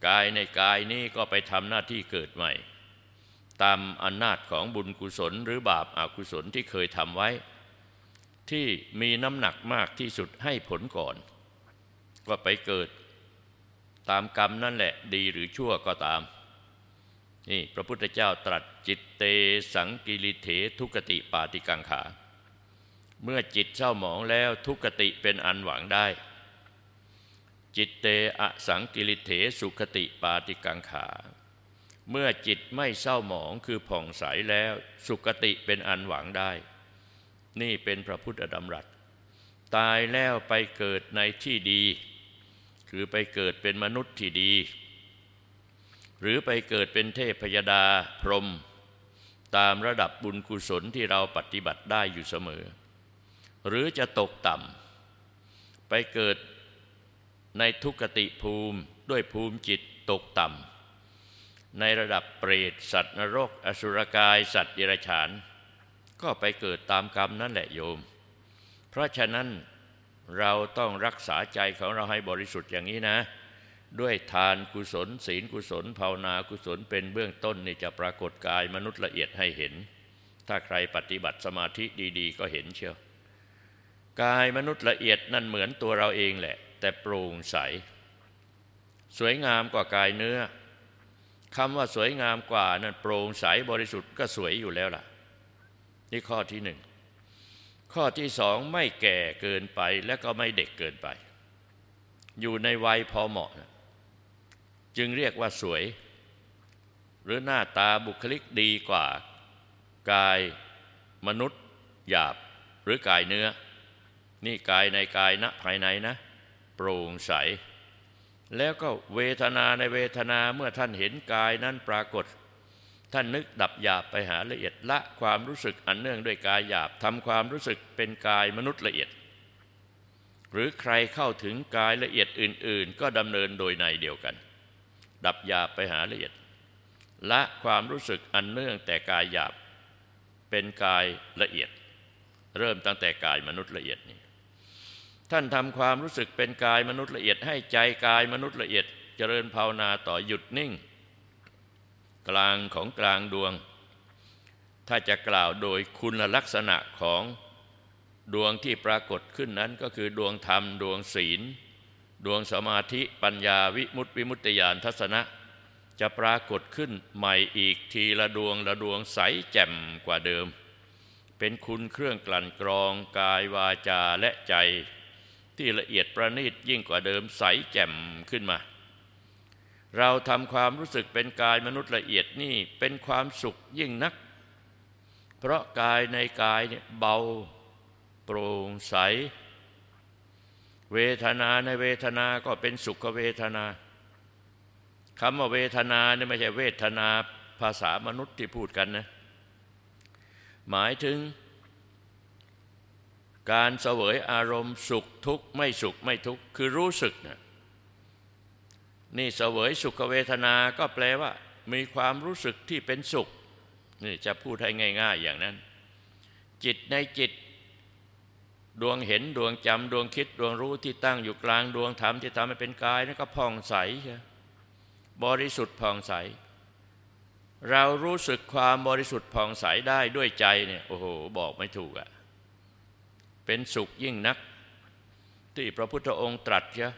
กายในกายนี้ก็ไปทำหน้าที่เกิดใหม่ ตามอำนาจของบุญกุศลหรือบาปอากุศลที่เคยทำไว้ ที่มีน้ำหนักมากที่สุดให้ผลก่อน ก็ไปเกิด ตามกรรมนั่นแหละดีหรือชั่วก็ตามนี่พระพุทธเจ้าตรัสจิตเตสังกิริเถทุกติปาติกังขา เมื่อจิตเศร้าหมองแล้วทุกติเป็นอันหวังได้ จิตเตอสังกิริเถสุขติปาติกังขา เมื่อจิตไม่เศร้าหมองคือผ่องใสแล้วสุขติเป็นอันหวังได้ นี่เป็นพระพุทธดำรัส ตายแล้วไปเกิดในที่ดี คือไปเกิดเป็นมนุษย์ที่ดีหรือไปเกิดเป็นเทพพยดาพรหมตามระดับบุญกุศลที่เราปฏิบัติได้อยู่เสมอ หรือจะตกต่ำไปเกิดในทุกติภูมิด้วยภูมิจิตตกต่ำในระดับเปรตสัตว์นรก อสุรกาย สัตว์เดรัจฉาน ก็ไปเกิดตามกรรมนั่นแหละโยม เพราะฉะนั้นเราต้องรักษาใจของเราให้บริสุทธิ์อย่างนี้นะด้วยทานกุศลศีลกุศล ภาวนากุศลเป็นเบื้องต้น นี่จะปรากฏกายมนุษย์ละเอียดให้เห็น ถ้าใครปฏิบัติสมาธิดี ๆ ก็เห็นเชียวกายมนุษย์ละเอียดนั่นเหมือนตัวเราเองแหละ แต่โปร่งใส สวยงามกว่ากายเนื้อคำว่าสวยงามกว่านั่นโปร่งใสบริสุทธิ์ก็สวยอยู่แล้วล่ะนี่ข้อที่หนึ่ง ข้อที่สองไม่แก่เกินไปและก็ไม่เด็กเกินไป อยู่ในวัยพอเหมาะนะจึงเรียกว่าสวยหรือหน้าตาบุคลิกดีกว่า กายมนุษย์หยาบหรือกายเนื้อ นี่กายในกายนะภายในนะโปร่งใส แล้วก็เวทนาในเวทนาเมื่อท่านเห็นกายนั้นปรากฏ ท่านนึกดับหยาบไปหาละเอียดละความรู้สึกอันเนื่องด้วยกายหยาบทำความรู้สึกเป็นกายมนุษย์ละเอียด หรือใครเข้าถึงกายละเอียดอื่น ๆ ก็ดำเนินโดยในเดียวกันดับหยาบไปหาละเอียดและความรู้สึกอันเนื่องแต่กายหยาบเป็นกายละเอียด เริ่มตั้งแต่กายมนุษย์ละเอียดนี่ท่านทำความรู้สึกเป็นกายมนุษย์ละเอียด ให้ใจกายมนุษย์ละเอียด เจริญภาวนาต่อหยุดนิ่ง กลางของกลางดวง ถ้าจะกล่าวโดยคุณลักษณะของดวงที่ปรากฏขึ้นนั้นก็คือดวงธรรมดวงศีลดวงสมาธิปัญญาวิมุตติวิมุตติญาณทัศนะ จะปรากฏขึ้นใหม่อีกทีละดวงละดวงใสแจ่มกว่าเดิม เป็นคุณเครื่องกลั่นกรองกายวาจาและใจ ที่ละเอียดประณีตยิ่งกว่าเดิมใสแจ่มขึ้นมา เราทำความรู้สึกเป็นกายมนุษย์ละเอียดนี่เป็นความสุขยิ่งนัก เพราะกายในกายเนี่ยเบาโปร่งใสเวทนาในเวทนาก็เป็นสุขเวทนาคำว่าเวทนาเนี่ยไม่ใช่เวทนาภาษามนุษย์ที่พูดกันนะหมายถึง การเสวยอารมณ์ สุขทุกข์ไม่สุขไม่ทุกข์คือรู้สึกนะนี่เสวยสุขเวทนาก็แปลว่า มีความรู้สึกที่เป็นสุขนี่จะพูดให้ง่าย ๆ อย่างนั้น จิตในจิตดวงเห็นดวงจำ ดวงคิด ดวงรู้ที่ตั้งอยู่กลาง ดวงธรรมที่ทำให้เป็นกายนั่นก็ผ่องใสใช่บริสุทธิ์ผ่องใส เรารู้สึกความบริสุทธิ์ผ่องใสได้ด้วยใจเนี่ยโอ้โหบอกไม่ถูกอะ่ะเป็นสุขยิ่งนัก ที่พระพุทธองค์ตรัสใช่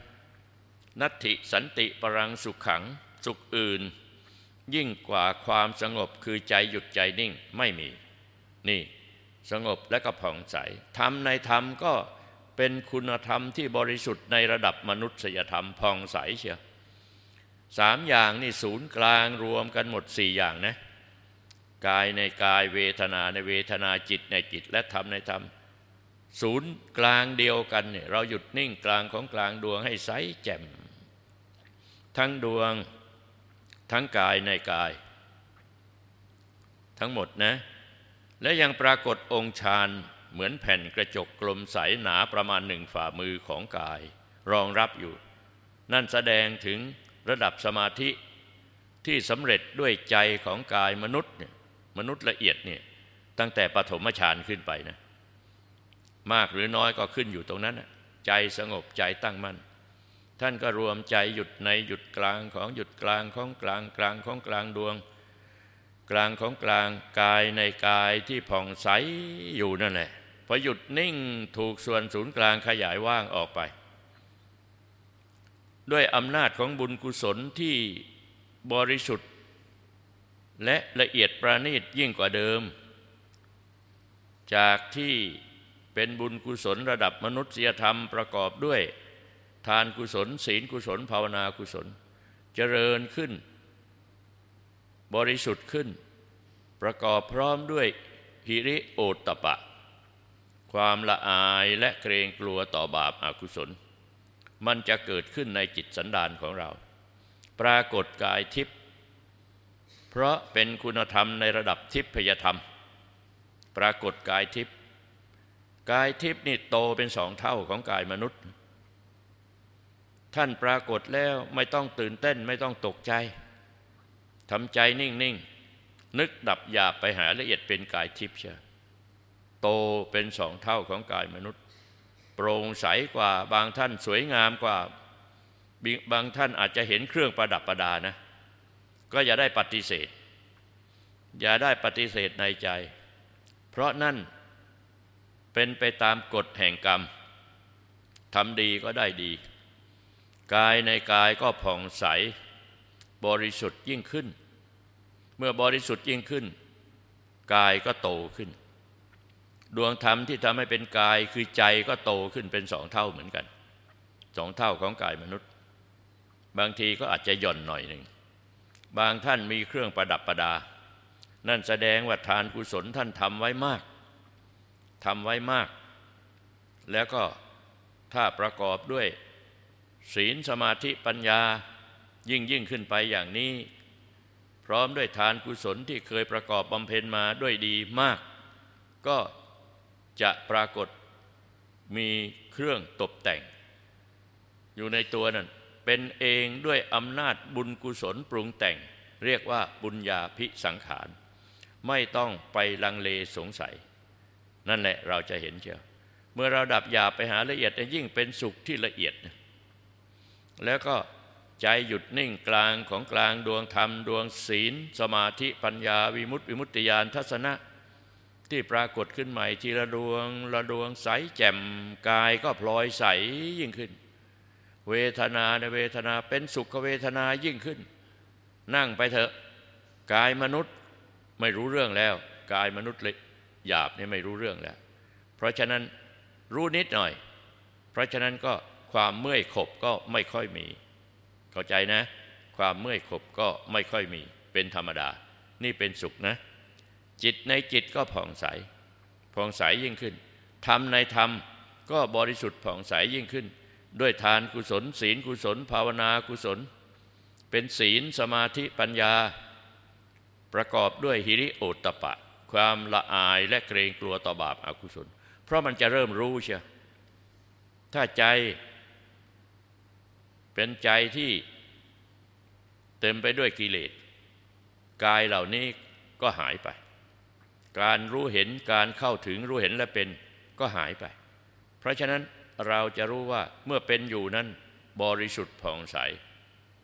นัตถิสันติปรังสุขขัง สุขอื่น ยิ่งกว่าความสงบคือใจหยุดใจนิ่งไม่มีนี่สงบและก็ผ่องใส ธรรมในธรรมก็เป็นคุณธรรมที่บริสุทธิ์ในระดับมนุษยธรรมผ่องใสเชียวสามอย่างนี่ศูนย์กลางรวมกันหมดสี่อย่างนะกายในกายเวทนาในเวทนาจิตในจิตและธรรมในธรรม ศูนย์กลางเดียวกันเนี่ยเราหยุดนิ่งกลางของกลางดวงให้ใสแจ่ม ทั้งดวงทั้งกายในกาย ทั้งหมดนะและยังปรากฏองค์ฌานเหมือนแผ่นกระจกกลมใสหนาประมาณหนึ่งฝ่ามือของกาย รองรับอยู่ นั่นแสดงถึงระดับสมาธิ ที่สำเร็จด้วยใจของกายมนุษย์เนี่ยมนุษย์ละเอียดเนี่ยตั้งแต่ปฐมฌานขึ้นไปนะ มากหรือน้อยก็ขึ้นอยู่ตรงนั้นนะใจสงบใจตั้งมั่น ท่านก็รวมใจหยุดในหยุดกลางของหยุดกลางของ กลางกลางของกลางดวงกลางของกลางกายในกายที่ผ่องใสอยู่นั่นแหละพอหยุดนิ่งถูกส่วนศูนย์กลางขยายว่างออกไป ด้วยอำนาจของบุญกุศลที่บริสุทธิ์ และละเอียดประณีตยิ่งกว่าเดิม จากที่เป็นบุญกุศลระดับมนุษยธรรมประกอบด้วย ทานกุศล ศีลกุศลภาวนากุศลเจริญขึ้นบริสุทธิ์ขึ้น ประกอบพร้อมด้วยหิริโอตปะ ความละอายและเกรงกลัวต่อบาปอากุศล มันจะเกิดขึ้นในจิตสันดานของเรา ปรากฏกายทิพย์เพราะเป็นคุณธรรมในระดับทิพยธรรม ปรากฏกายทิพย์กายทิพย์นี่โตเป็นสองเท่าของกายมนุษย์ ท่านปรากฏแล้วไม่ต้องตื่นเต้นไม่ต้องตกใจทำใจนิ่งๆนนึกดับหยาบไปหาละเอียดเป็นกายทิพย์เชียโตเป็นสองเท่าของกายมนุษย์ โปร่งใสกว่าบางท่านสวยงามกว่าบางท่านอาจจะเห็นเครื่องประดับประดานะ ก็อย่าได้ปฏิเสธ อย่าได้ปฏิเสธในใจ เพราะนั่นเป็นไปตามกฎแห่งกรรมทำดีก็ได้ดี กายในกายก็ผ่องใสบริสุทธิ์ยิ่งขึ้น เมื่อบริสุทธิ์ยิ่งขึ้น กายก็โตขึ้น ดวงธรรมที่ทำให้เป็นกายคือใจก็โตขึ้นเป็นสองเท่าเหมือนกันสองเท่าของกายมนุษย์ บางทีก็อาจจะหย่อนหน่อยหนึ่งบางท่านมีเครื่องประดับประดา นั่นแสดงว่าทานกุศลท่านทำไว้มากทำไว้มาก แล้วก็ถ้าประกอบด้วยศีลสมาธิปัญญายิ่งยิ่งขึ้นไปอย่างนี้ พร้อมด้วยทานกุศลที่เคยประกอบบำเพ็ญมาด้วยดีมาก ก็จะปรากฏมีเครื่องตกแต่ง อยู่ในตัว นั่น เป็นเองด้วยอำนาจบุญกุศลปรุงแต่ง เรียกว่าบุญญาพิสังขาร ไม่ต้องไปลังเลสงสัย นั่นแหละเราจะเห็นเชียว เมื่อเราดับยาไปหาละเอียดยิ่งเป็นสุขที่ละเอียด แล้วก็ใจหยุดนิ่งกลางของกลางดวงธรรมดวงศีล สมาธิปัญญา วิมุตติวิมุตติญาณทัศนะ ที่ปรากฏขึ้นใหม่ทีละดวงละดวงใสแจ่มกายก็พลอยใสยิ่งขึ้น เวทนาในเวทนาเป็นสุขเวทนายิ่งขึ้น นั่งไปเถอะ กายมนุษย์ไม่รู้เรื่องแล้ว กายมนุษย์เลยหยาบนี่ไม่รู้เรื่องแล้ว เพราะฉะนั้นรู้นิดหน่อย เพราะฉะนั้นก็ความเมื่อยขบก็ไม่ค่อยมีข้าใจนะ ความเมื่อยขบก็ไม่ค่อยมีเป็นธรรมดา นี่เป็นสุขนะ จิตในจิตก็ผ่องใสผ่องใสยิ่งขึ้นธรรมในธรรมก็บริสุทธิ์ผ่องใสยิ่งขึ้น ด้วยทานกุศล ศีลกุศล ภาวนากุศล เป็นศีลสมาธิปัญญา ประกอบด้วยหิริโอตปะ ความละอายและเกรงกลัวต่อบาปอากุศล เพราะมันจะเริ่มรู้เชียถ้าใจเป็นใจที่เต็มไปด้วยกิเลสกายเหล่านี้ก็หายไป การรู้เห็นการเข้าถึงรู้เห็นและเป็นก็หายไป เพราะฉะนั้นเราจะรู้ว่าเมื่อเป็นอยู่นั้นบริสุทธิ์ผ่องใส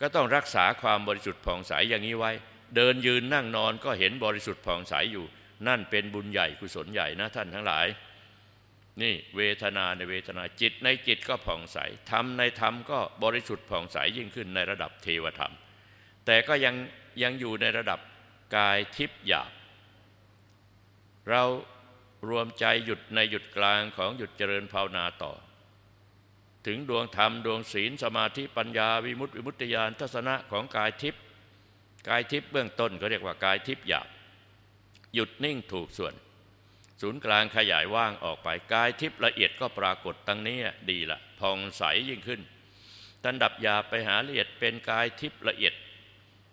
ก็ต้องรักษาความบริสุทธิ์ผ่องใสอย่างนี้ไว้ เดินยืนนั่งนอนก็เห็นบริสุทธิ์ผ่องใสอยู่ นั่นเป็นบุญใหญ่กุศลใหญ่นะท่านทั้งหลายนี่เวทนาในเวทนาจิตในจิตก็ผ่องใส ธรรมในธรรมก็บริสุทธิ์ ผ่องใสยิ่งขึ้นในระดับเทวธรรม แต่ก็ยังยังอยู่ในระดับกายทิพย์หยาบ เรารวมใจหยุดในหยุดกลางของหยุดเจริญภาวนาต่อ ถึงดวงธรรมดวงศีลสมาธิปัญญาวิมุตติวิมุตติญาณทัศนะของกายทิพย์กายทิพย์เบื้องต้น ก็เรียกว่ากายทิพย์หยาบหยุดนิ่งถูกส่วนศูนย์กลางขยายว่างออกไปกายทิพย์ละเอียดก็ปรากฏตั้งนี้ดีละ พองใสยิ่งขึ้นตันดับยาไปหาละเอียด เป็นกายทิพย์ละเอียด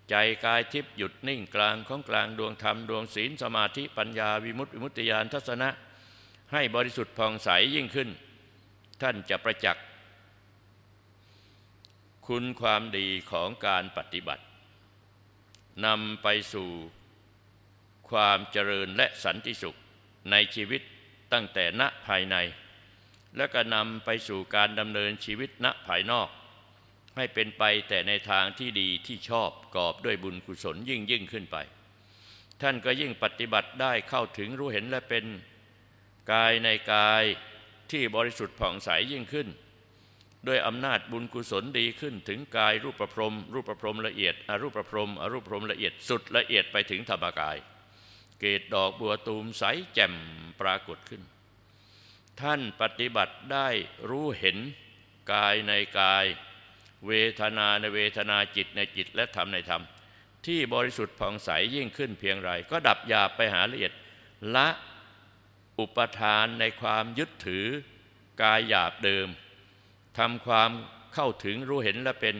ใจกายทิพย์หยุดนิ่งกลางของกลางดวงธรรมดวงศีลสมาธิปัญญาวิมุตติมุตติยานทัศนะ ให้บริสุทธิ์พองใสยิ่งขึ้น ท่านจะประจักษ์คุณความดีของการปฏิบัตินำไปสู่ความเจริญและสันติสุขในชีวิตตั้งแต่ณภายใน และก็นำไปสู่การดำเนินชีวิตณภายนอก ให้เป็นไปแต่ในทางที่ดีที่ชอบ กอบด้วยบุญกุศลยิ่งยิ่งขึ้นไป ท่านก็ยิ่งปฏิบัติได้เข้าถึงรู้เห็นและเป็นกายในกายที่บริสุทธิ์ผ่องใสยยิ่งขึ้น ด้วยอำนาจบุญกุศลดีขึ้นถึงกายรูปประพรมรูปประพรมละเอียด อรูปประพรมอรูปประพรมละเอียดสุดละเอียดไปถึงธรรมกายเกตดอกบัวตูมใสแจ่มปรากฏขึ้น ท่านปฏิบัติได้รู้เห็นกายในกายเวทนาในเวทนาจิตในจิตและธรรมในธรรม ที่บริสุทธิ์ผ่องใสยิ่งขึ้นเพียงไรก็ดับยาไปหาละเอียดละอุปทานในความยึดถือ กายหยาบเดิมทำความเข้าถึงรู้เห็นและเป็น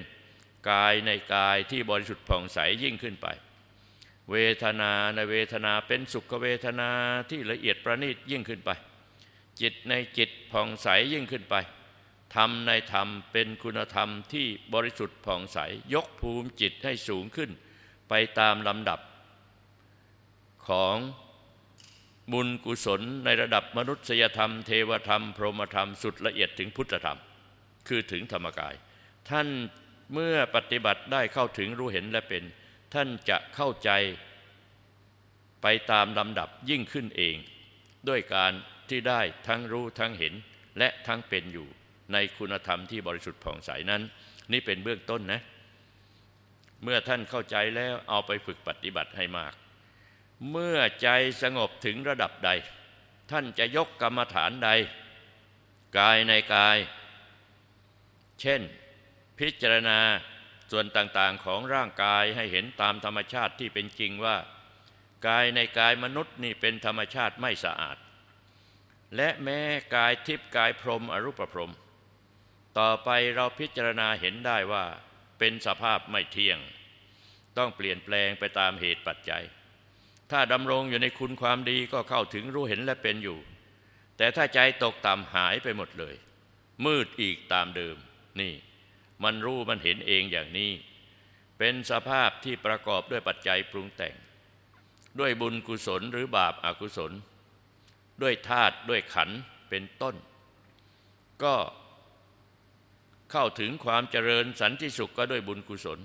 กายในกายที่บริสุทธิ์ผ่องใสยิ่งขึ้นไปเวทนาในเวทนาเป็นสุขเวทนาที่ละเอียดประณีตยิ่งขึ้นไป จิตในจิตผ่องใสยิ่งขึ้นไป ธรรมในธรรมเป็นคุณธรรมที่บริสุทธิ์ผ่องใสยกภูมิจิตให้สูงขึ้น ไปตามลำดับของบุญกุศลในระดับมนุษยธรรม เทวธรรมพรหมธรรมสุดละเอียดถึงพุทธธรรม คือถึงธรรมกาย ท่านเมื่อปฏิบัติได้เข้าถึงรู้เห็นและเป็นท่านจะเข้าใจไปตามลำดับยิ่งขึ้นเอง ด้วยการที่ได้ทั้งรู้ทั้งเห็นและทั้งเป็นอยู่ในคุณธรรมที่บริสุทธิ์ผ่องใสนั้น นี่เป็นเบื้องต้นนะ เมื่อท่านเข้าใจแล้วเอาไปฝึกปฏิบัติให้มาก เมื่อใจสงบถึงระดับใด ท่านจะยกกรรมฐานใด กายในกาย เช่น พิจารณาส่วนต่างๆของร่างกายให้เห็นตามธรรมชาติที่เป็นจริงว่า กายในกายมนุษย์นี่เป็นธรรมชาติไม่สะอาด และแม้กายทิพย์กายพรมอรูปพรม ต่อไปเราพิจารณาเห็นได้ว่า เป็นสภาพไม่เที่ยง ต้องเปลี่ยนแปลงไปตามเหตุปัจจัย ถ้าดำรงอยู่ในคุณความดีก็เข้าถึงรู้เห็นและเป็นอยู่ แต่ถ้าใจตกต่ำหายไปหมดเลย มืดอีกตามเดิมนี่มันรู้มันเห็นเองอย่างนี้ เป็นสภาพที่ประกอบด้วยปัจจัยปรุงแต่ง ด้วยบุญกุศลหรือบาปอากุศล ด้วยธาตุด้วยขันเป็นต้น ก็เข้าถึงความเจริญสันติสุขก็ด้วยบุญกุศล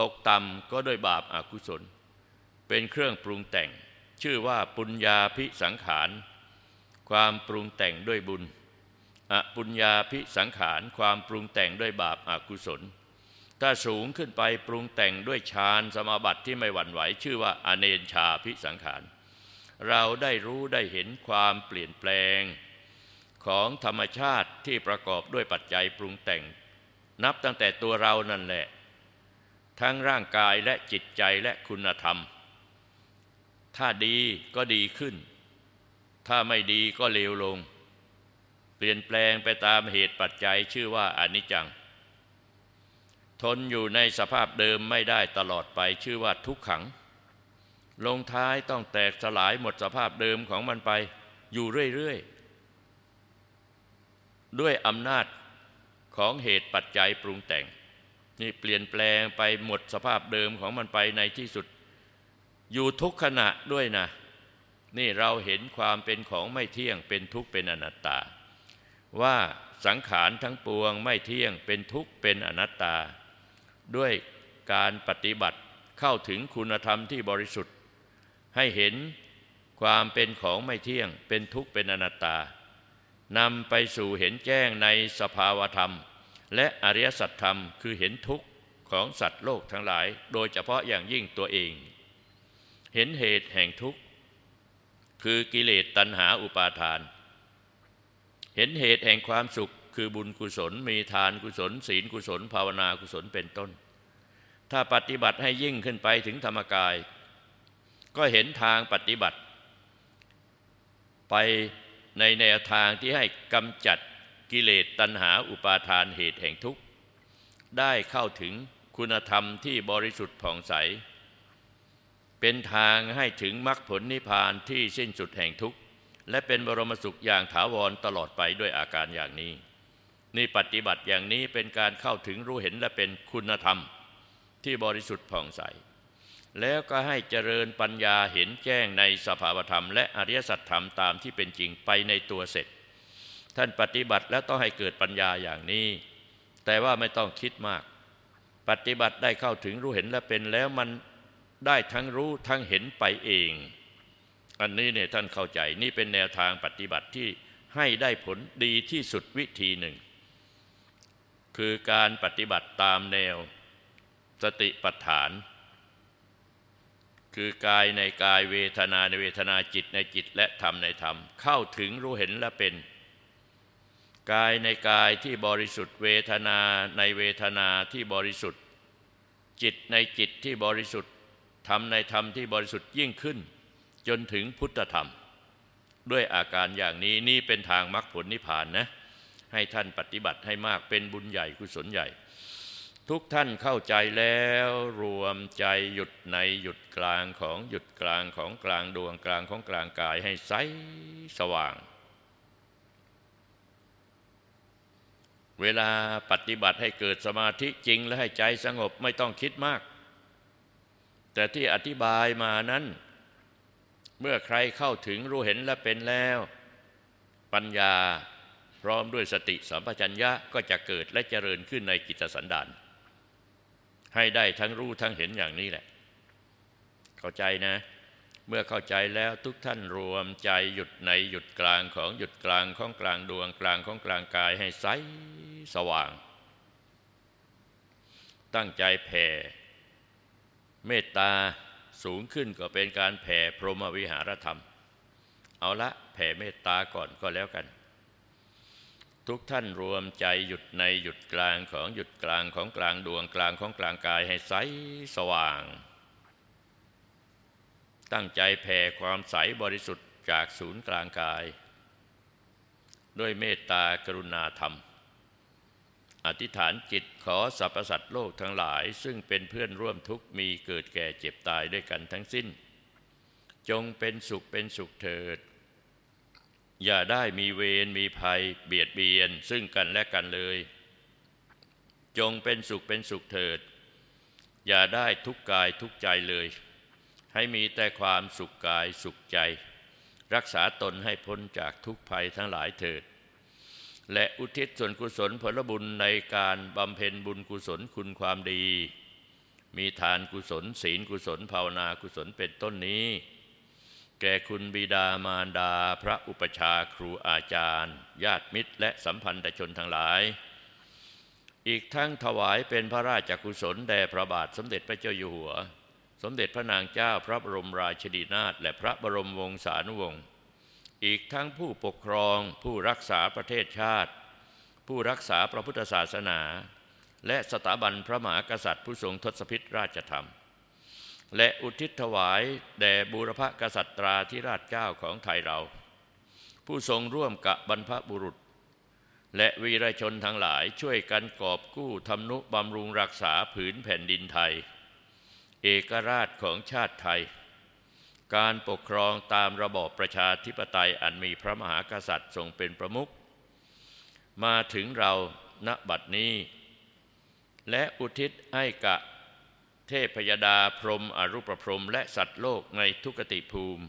ตกต่ำก็ด้วยบาปอากุศล เป็นเครื่องปรุงแต่ง ชื่อว่าปุญญาพิสังขาร ความปรุงแต่งด้วยบุญอปุญญาพิสังขาร ความปรุงแต่งด้วยบาปอากุศล ถ้าสูงขึ้นไปปรุงแต่งด้วยฌานสมาบัติที่ไม่หวั่นไหว ชื่อว่าอเนชาพิสังขาร เราได้รู้ได้เห็นความเปลี่ยนแปลง ของธรรมชาติที่ประกอบด้วยปัจจัยปรุงแต่ง นับตั้งแต่ตัวเรานั่นแหละ ทั้งร่างกายและจิตใจและคุณธรรม ถ้าดีก็ดีขึ้น ถ้าไม่ดีก็เลวลงเปลี่ยนแปลงไปตามเหตุปัจจัยชื่อว่าอนิจจัง ทนอยู่ในสภาพเดิมไม่ได้ตลอดไปชื่อว่าทุกขัง ลงท้ายต้องแตกสลายหมดสภาพเดิมของมันไปอยู่เรื่อย ๆ ด้วยอำนาจของเหตุปัจจัยปรุงแต่งนี่เปลี่ยนแปลงไปหมดสภาพเดิมของมันไปในที่สุด อยู่ทุกขณะด้วยนะ นี่เราเห็นความเป็นของไม่เที่ยงเป็นทุกข์ เป็นอนัตตาว่าสังขารทั้งปวงไม่เที่ยงเป็นทุกข์เป็นอนัตตา ด้วยการปฏิบัติเข้าถึงคุณธรรมที่บริสุทธิ์ ให้เห็นความเป็นของไม่เที่ยงเป็นทุกข์เป็นอนัตตา นำไปสู่เห็นแจ้งในสภาวธรรม และอริยสัจธรรมคือเห็นทุกข์ของสัตว์โลกทั้งหลาย โดยเฉพาะอย่างยิ่งตัวเอง เห็นเหตุแห่งทุกข์คือกิเลสตัณหาอุปาทานเห็นเหตุแห่งความสุขคือบุญกุศล มีทานกุศล ศีลกุศล ภาวนากุศลเป็นต้น ถ้าปฏิบัติให้ยิ่งขึ้นไปถึงธรรมกาย ก็เห็นทางปฏิบัติ ไปในแนวทางที่ให้กำจัดกิเลสตัณหาอุปาทานเหตุแห่งทุกข์ ได้เข้าถึงคุณธรรมที่บริสุทธิ์ผ่องใสเป็นทางให้ถึงมรรคผลนิพพานที่สิ้นสุดแห่งทุกข์และเป็นบรมสุขอย่างถาวรตลอดไปด้วยอาการอย่างนี้ นี่ปฏิบัติอย่างนี้เป็นการเข้าถึงรู้เห็นและเป็นคุณธรรม ที่บริสุทธิ์ผ่องใส แล้วก็ให้เจริญปัญญาเห็นแจ้งในสภาวธรรมและอริยสัจธรรมตามที่เป็นจริงไปในตัวเสร็จ ท่านปฏิบัติแล้วต้องให้เกิดปัญญาอย่างนี้ แต่ว่าไม่ต้องคิดมาก ปฏิบัติได้เข้าถึงรู้เห็นและเป็นแล้วมันได้ทั้งรู้ทั้งเห็นไปเองอันนี้เนี่ยท่านเข้าใจนี่เป็นแนวทางปฏิบัติที่ให้ได้ผลดีที่สุดวิธีหนึ่ง คือการปฏิบัติตามแนวสติปัฏฐาน คือกายในกายเวทนาในเวทนาจิตในจิตและธรรม ในธรรมเข้าถึงรู้เห็นและเป็น กายใน กายที่บริสุทธิ์ เวทนาในเวทนาที่บริสุทธิ์ จิตในจิตที่บริสุทธิ์ธรรมในธรรมที่บริสุทธิ์ยิ่งขึ้นจนถึงพุทธธรรม ด้วยอาการอย่างนี้นี่เป็นทางมรรคผลนิพพานนะ ให้ท่านปฏิบัติให้มากเป็นบุญใหญ่กุศลใหญ่ ทุกท่านเข้าใจแล้วรวมใจหยุดในหยุดกลางของหยุดกลางของกลางดวงกลางของกลางกายให้ใสสว่าง เวลาปฏิบัติให้เกิดสมาธิจริงและให้ใจสงบไม่ต้องคิดมาก แต่ที่อธิบายมานั้นเมื่อใครเข้าถึงรู้เห็นและเป็นแล้ว ปัญญาพร้อมด้วยสติสัมปชัญญะก็จะเกิดและเจริญขึ้นในกิจสันดานให้ได้ทั้งรู้ทั้งเห็นอย่างนี้แหละ เข้าใจนะ เมื่อเข้าใจแล้วทุกท่านรวมใจหยุดในหยุดกลางของหยุดกลางของกลางดวง กลางของกลางกายให้ใสสว่าง ตั้งใจแผ่เมตตาสูงขึ้นก็เป็นการแผ่พรหมวิหารธรรม เอาละแผ่เมตตาก่อนก็แล้วกัน ทุกท่านรวมใจหยุดในหยุดกลางของหยุดกลางของกลางดวงกลางของกลางกายให้ใสสว่าง ตั้งใจแผ่ความใสบริสุทธิ์จากศูนย์กลางกาย ด้วยเมตตากรุณาธรรมอธิษฐานจิตขอสรรพสัตว์โลกทั้งหลายซึ่งเป็นเพื่อนร่วมทุกมีเกิดแก่เจ็บตายด้วยกันทั้งสิ้น จงเป็นสุขเป็นสุขเถิด อย่าได้มีเวรมีภัยเบียดเบียนซึ่งกันและกันเลย จงเป็นสุขเป็นสุขเถิด อย่าได้ทุกกายทุกใจเลย ให้มีแต่ความสุขกายสุขใจ รักษาตนให้พ้นจากทุกภัยทั้งหลายเถิดและอุทิศส่วนกุศลผลบุญในการบำเพ็ญบุญกุศลคุณความดี มีทานกุศล ศีลกุศลภาวนากุศลเป็นต้นนี้ แก่คุณบิดามารดา พระอุปชาครูอาจารย์ ญาติมิตรและสัมพันธชนทั้งหลาย อีกทั้งถวายเป็นพระราชกุศลแด่พระบาทสมเด็จพระเจ้าอยู่หัว สมเด็จพระนางเจ้าพระบรมราชินีนาถและพระบรมวงศานุวงศ์อีกทั้งผู้ปกครองผู้รักษาประเทศชาติ ผู้รักษาพระพุทธศาสนา และสถาบันพระมหากษัตริย์ผู้ทรงทศพิธราชธรรมและอุทิศถวายแด่บูรพกษัตราธิราชเจ้าของไทยเรา ผู้ทรงร่วมกับบรรพบุรุษ และวีรชนทั้งหลายช่วยกันกอบกู้ทำนุบำรุงรักษาผืนแผ่นดินไทย เอกราชของชาติไทยการปกครองตามระบอบประชาธิปไตยอันมีพระมหากษัตริย์ทรงเป็นประมุขมาถึงเราณบัดนี้ และอุทิศให้กะ เทพยดาพรมอรูปพรมและสัตว์โลกในทุกติภูมิ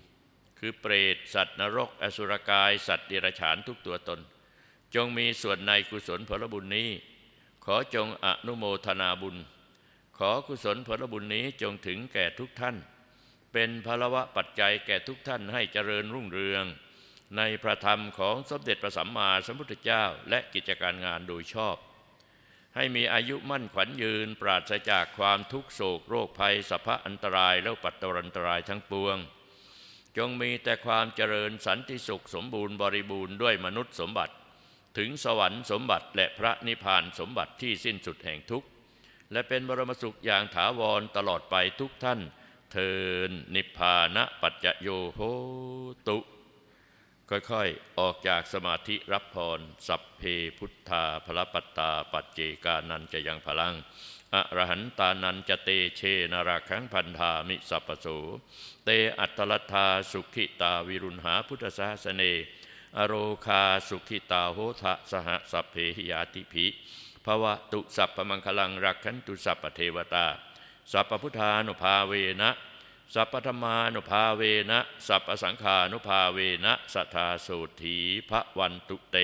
คือเปรต สัตว์นรกอสุรกาย สัตว์เดรัจฉานทุกตัวตน จงมีส่วนในกุศลผลบุญนี้ ขอจงอนุโมทนาบุญ ขอกุศลผลบุญนี้จงถึงแก่ทุกท่านเป็นพลวะปัจจัยแก่ทุกท่านให้เจริญรุ่งเรือง ในพระธรรมของสมเด็จพระสัมมาสัมพุทธเจ้าและกิจการงานโดยชอบ ให้มีอายุมั่นขวัญยืนปราศจากความทุกโศกโรคภัยสัพพะอันตรายและปัตตรันตรายทั้งปวง จงมีแต่ความเจริญสันติสุขสมบูรณ์บริบูรณ์ด้วยมนุษย์สมบัติ ถึงสวรรค์สมบัติและพระนิพพานสมบัติที่สิ้นสุดแห่งทุกข์และเป็นบรมสุขอย่างถาวรตลอดไปทุกท่านเทินนิพพานะปัจจโยโหตุ ค่อยๆอออกจากสมาธิรับพรสัพเพพุทธาพลปัตตาปัจเจกานันจะยังพลัง อรหันตานันจะเตเชนราคัง พันธามิ สัพโสเตอัตลัทาสุขิตาวิรุณหาพุทธศาสเน อโรคาสุขิตาโหทะสหสัพเพหิยาติภิภวะตุสัพพมังคลังรักขันตุสัพพเทวตาสัพพุทธานุภาเวนะ สัพพธรรมานุภาเวนะ สัพพสังขานุภาเวนะ สัทธาสูตถีพระวันตุเต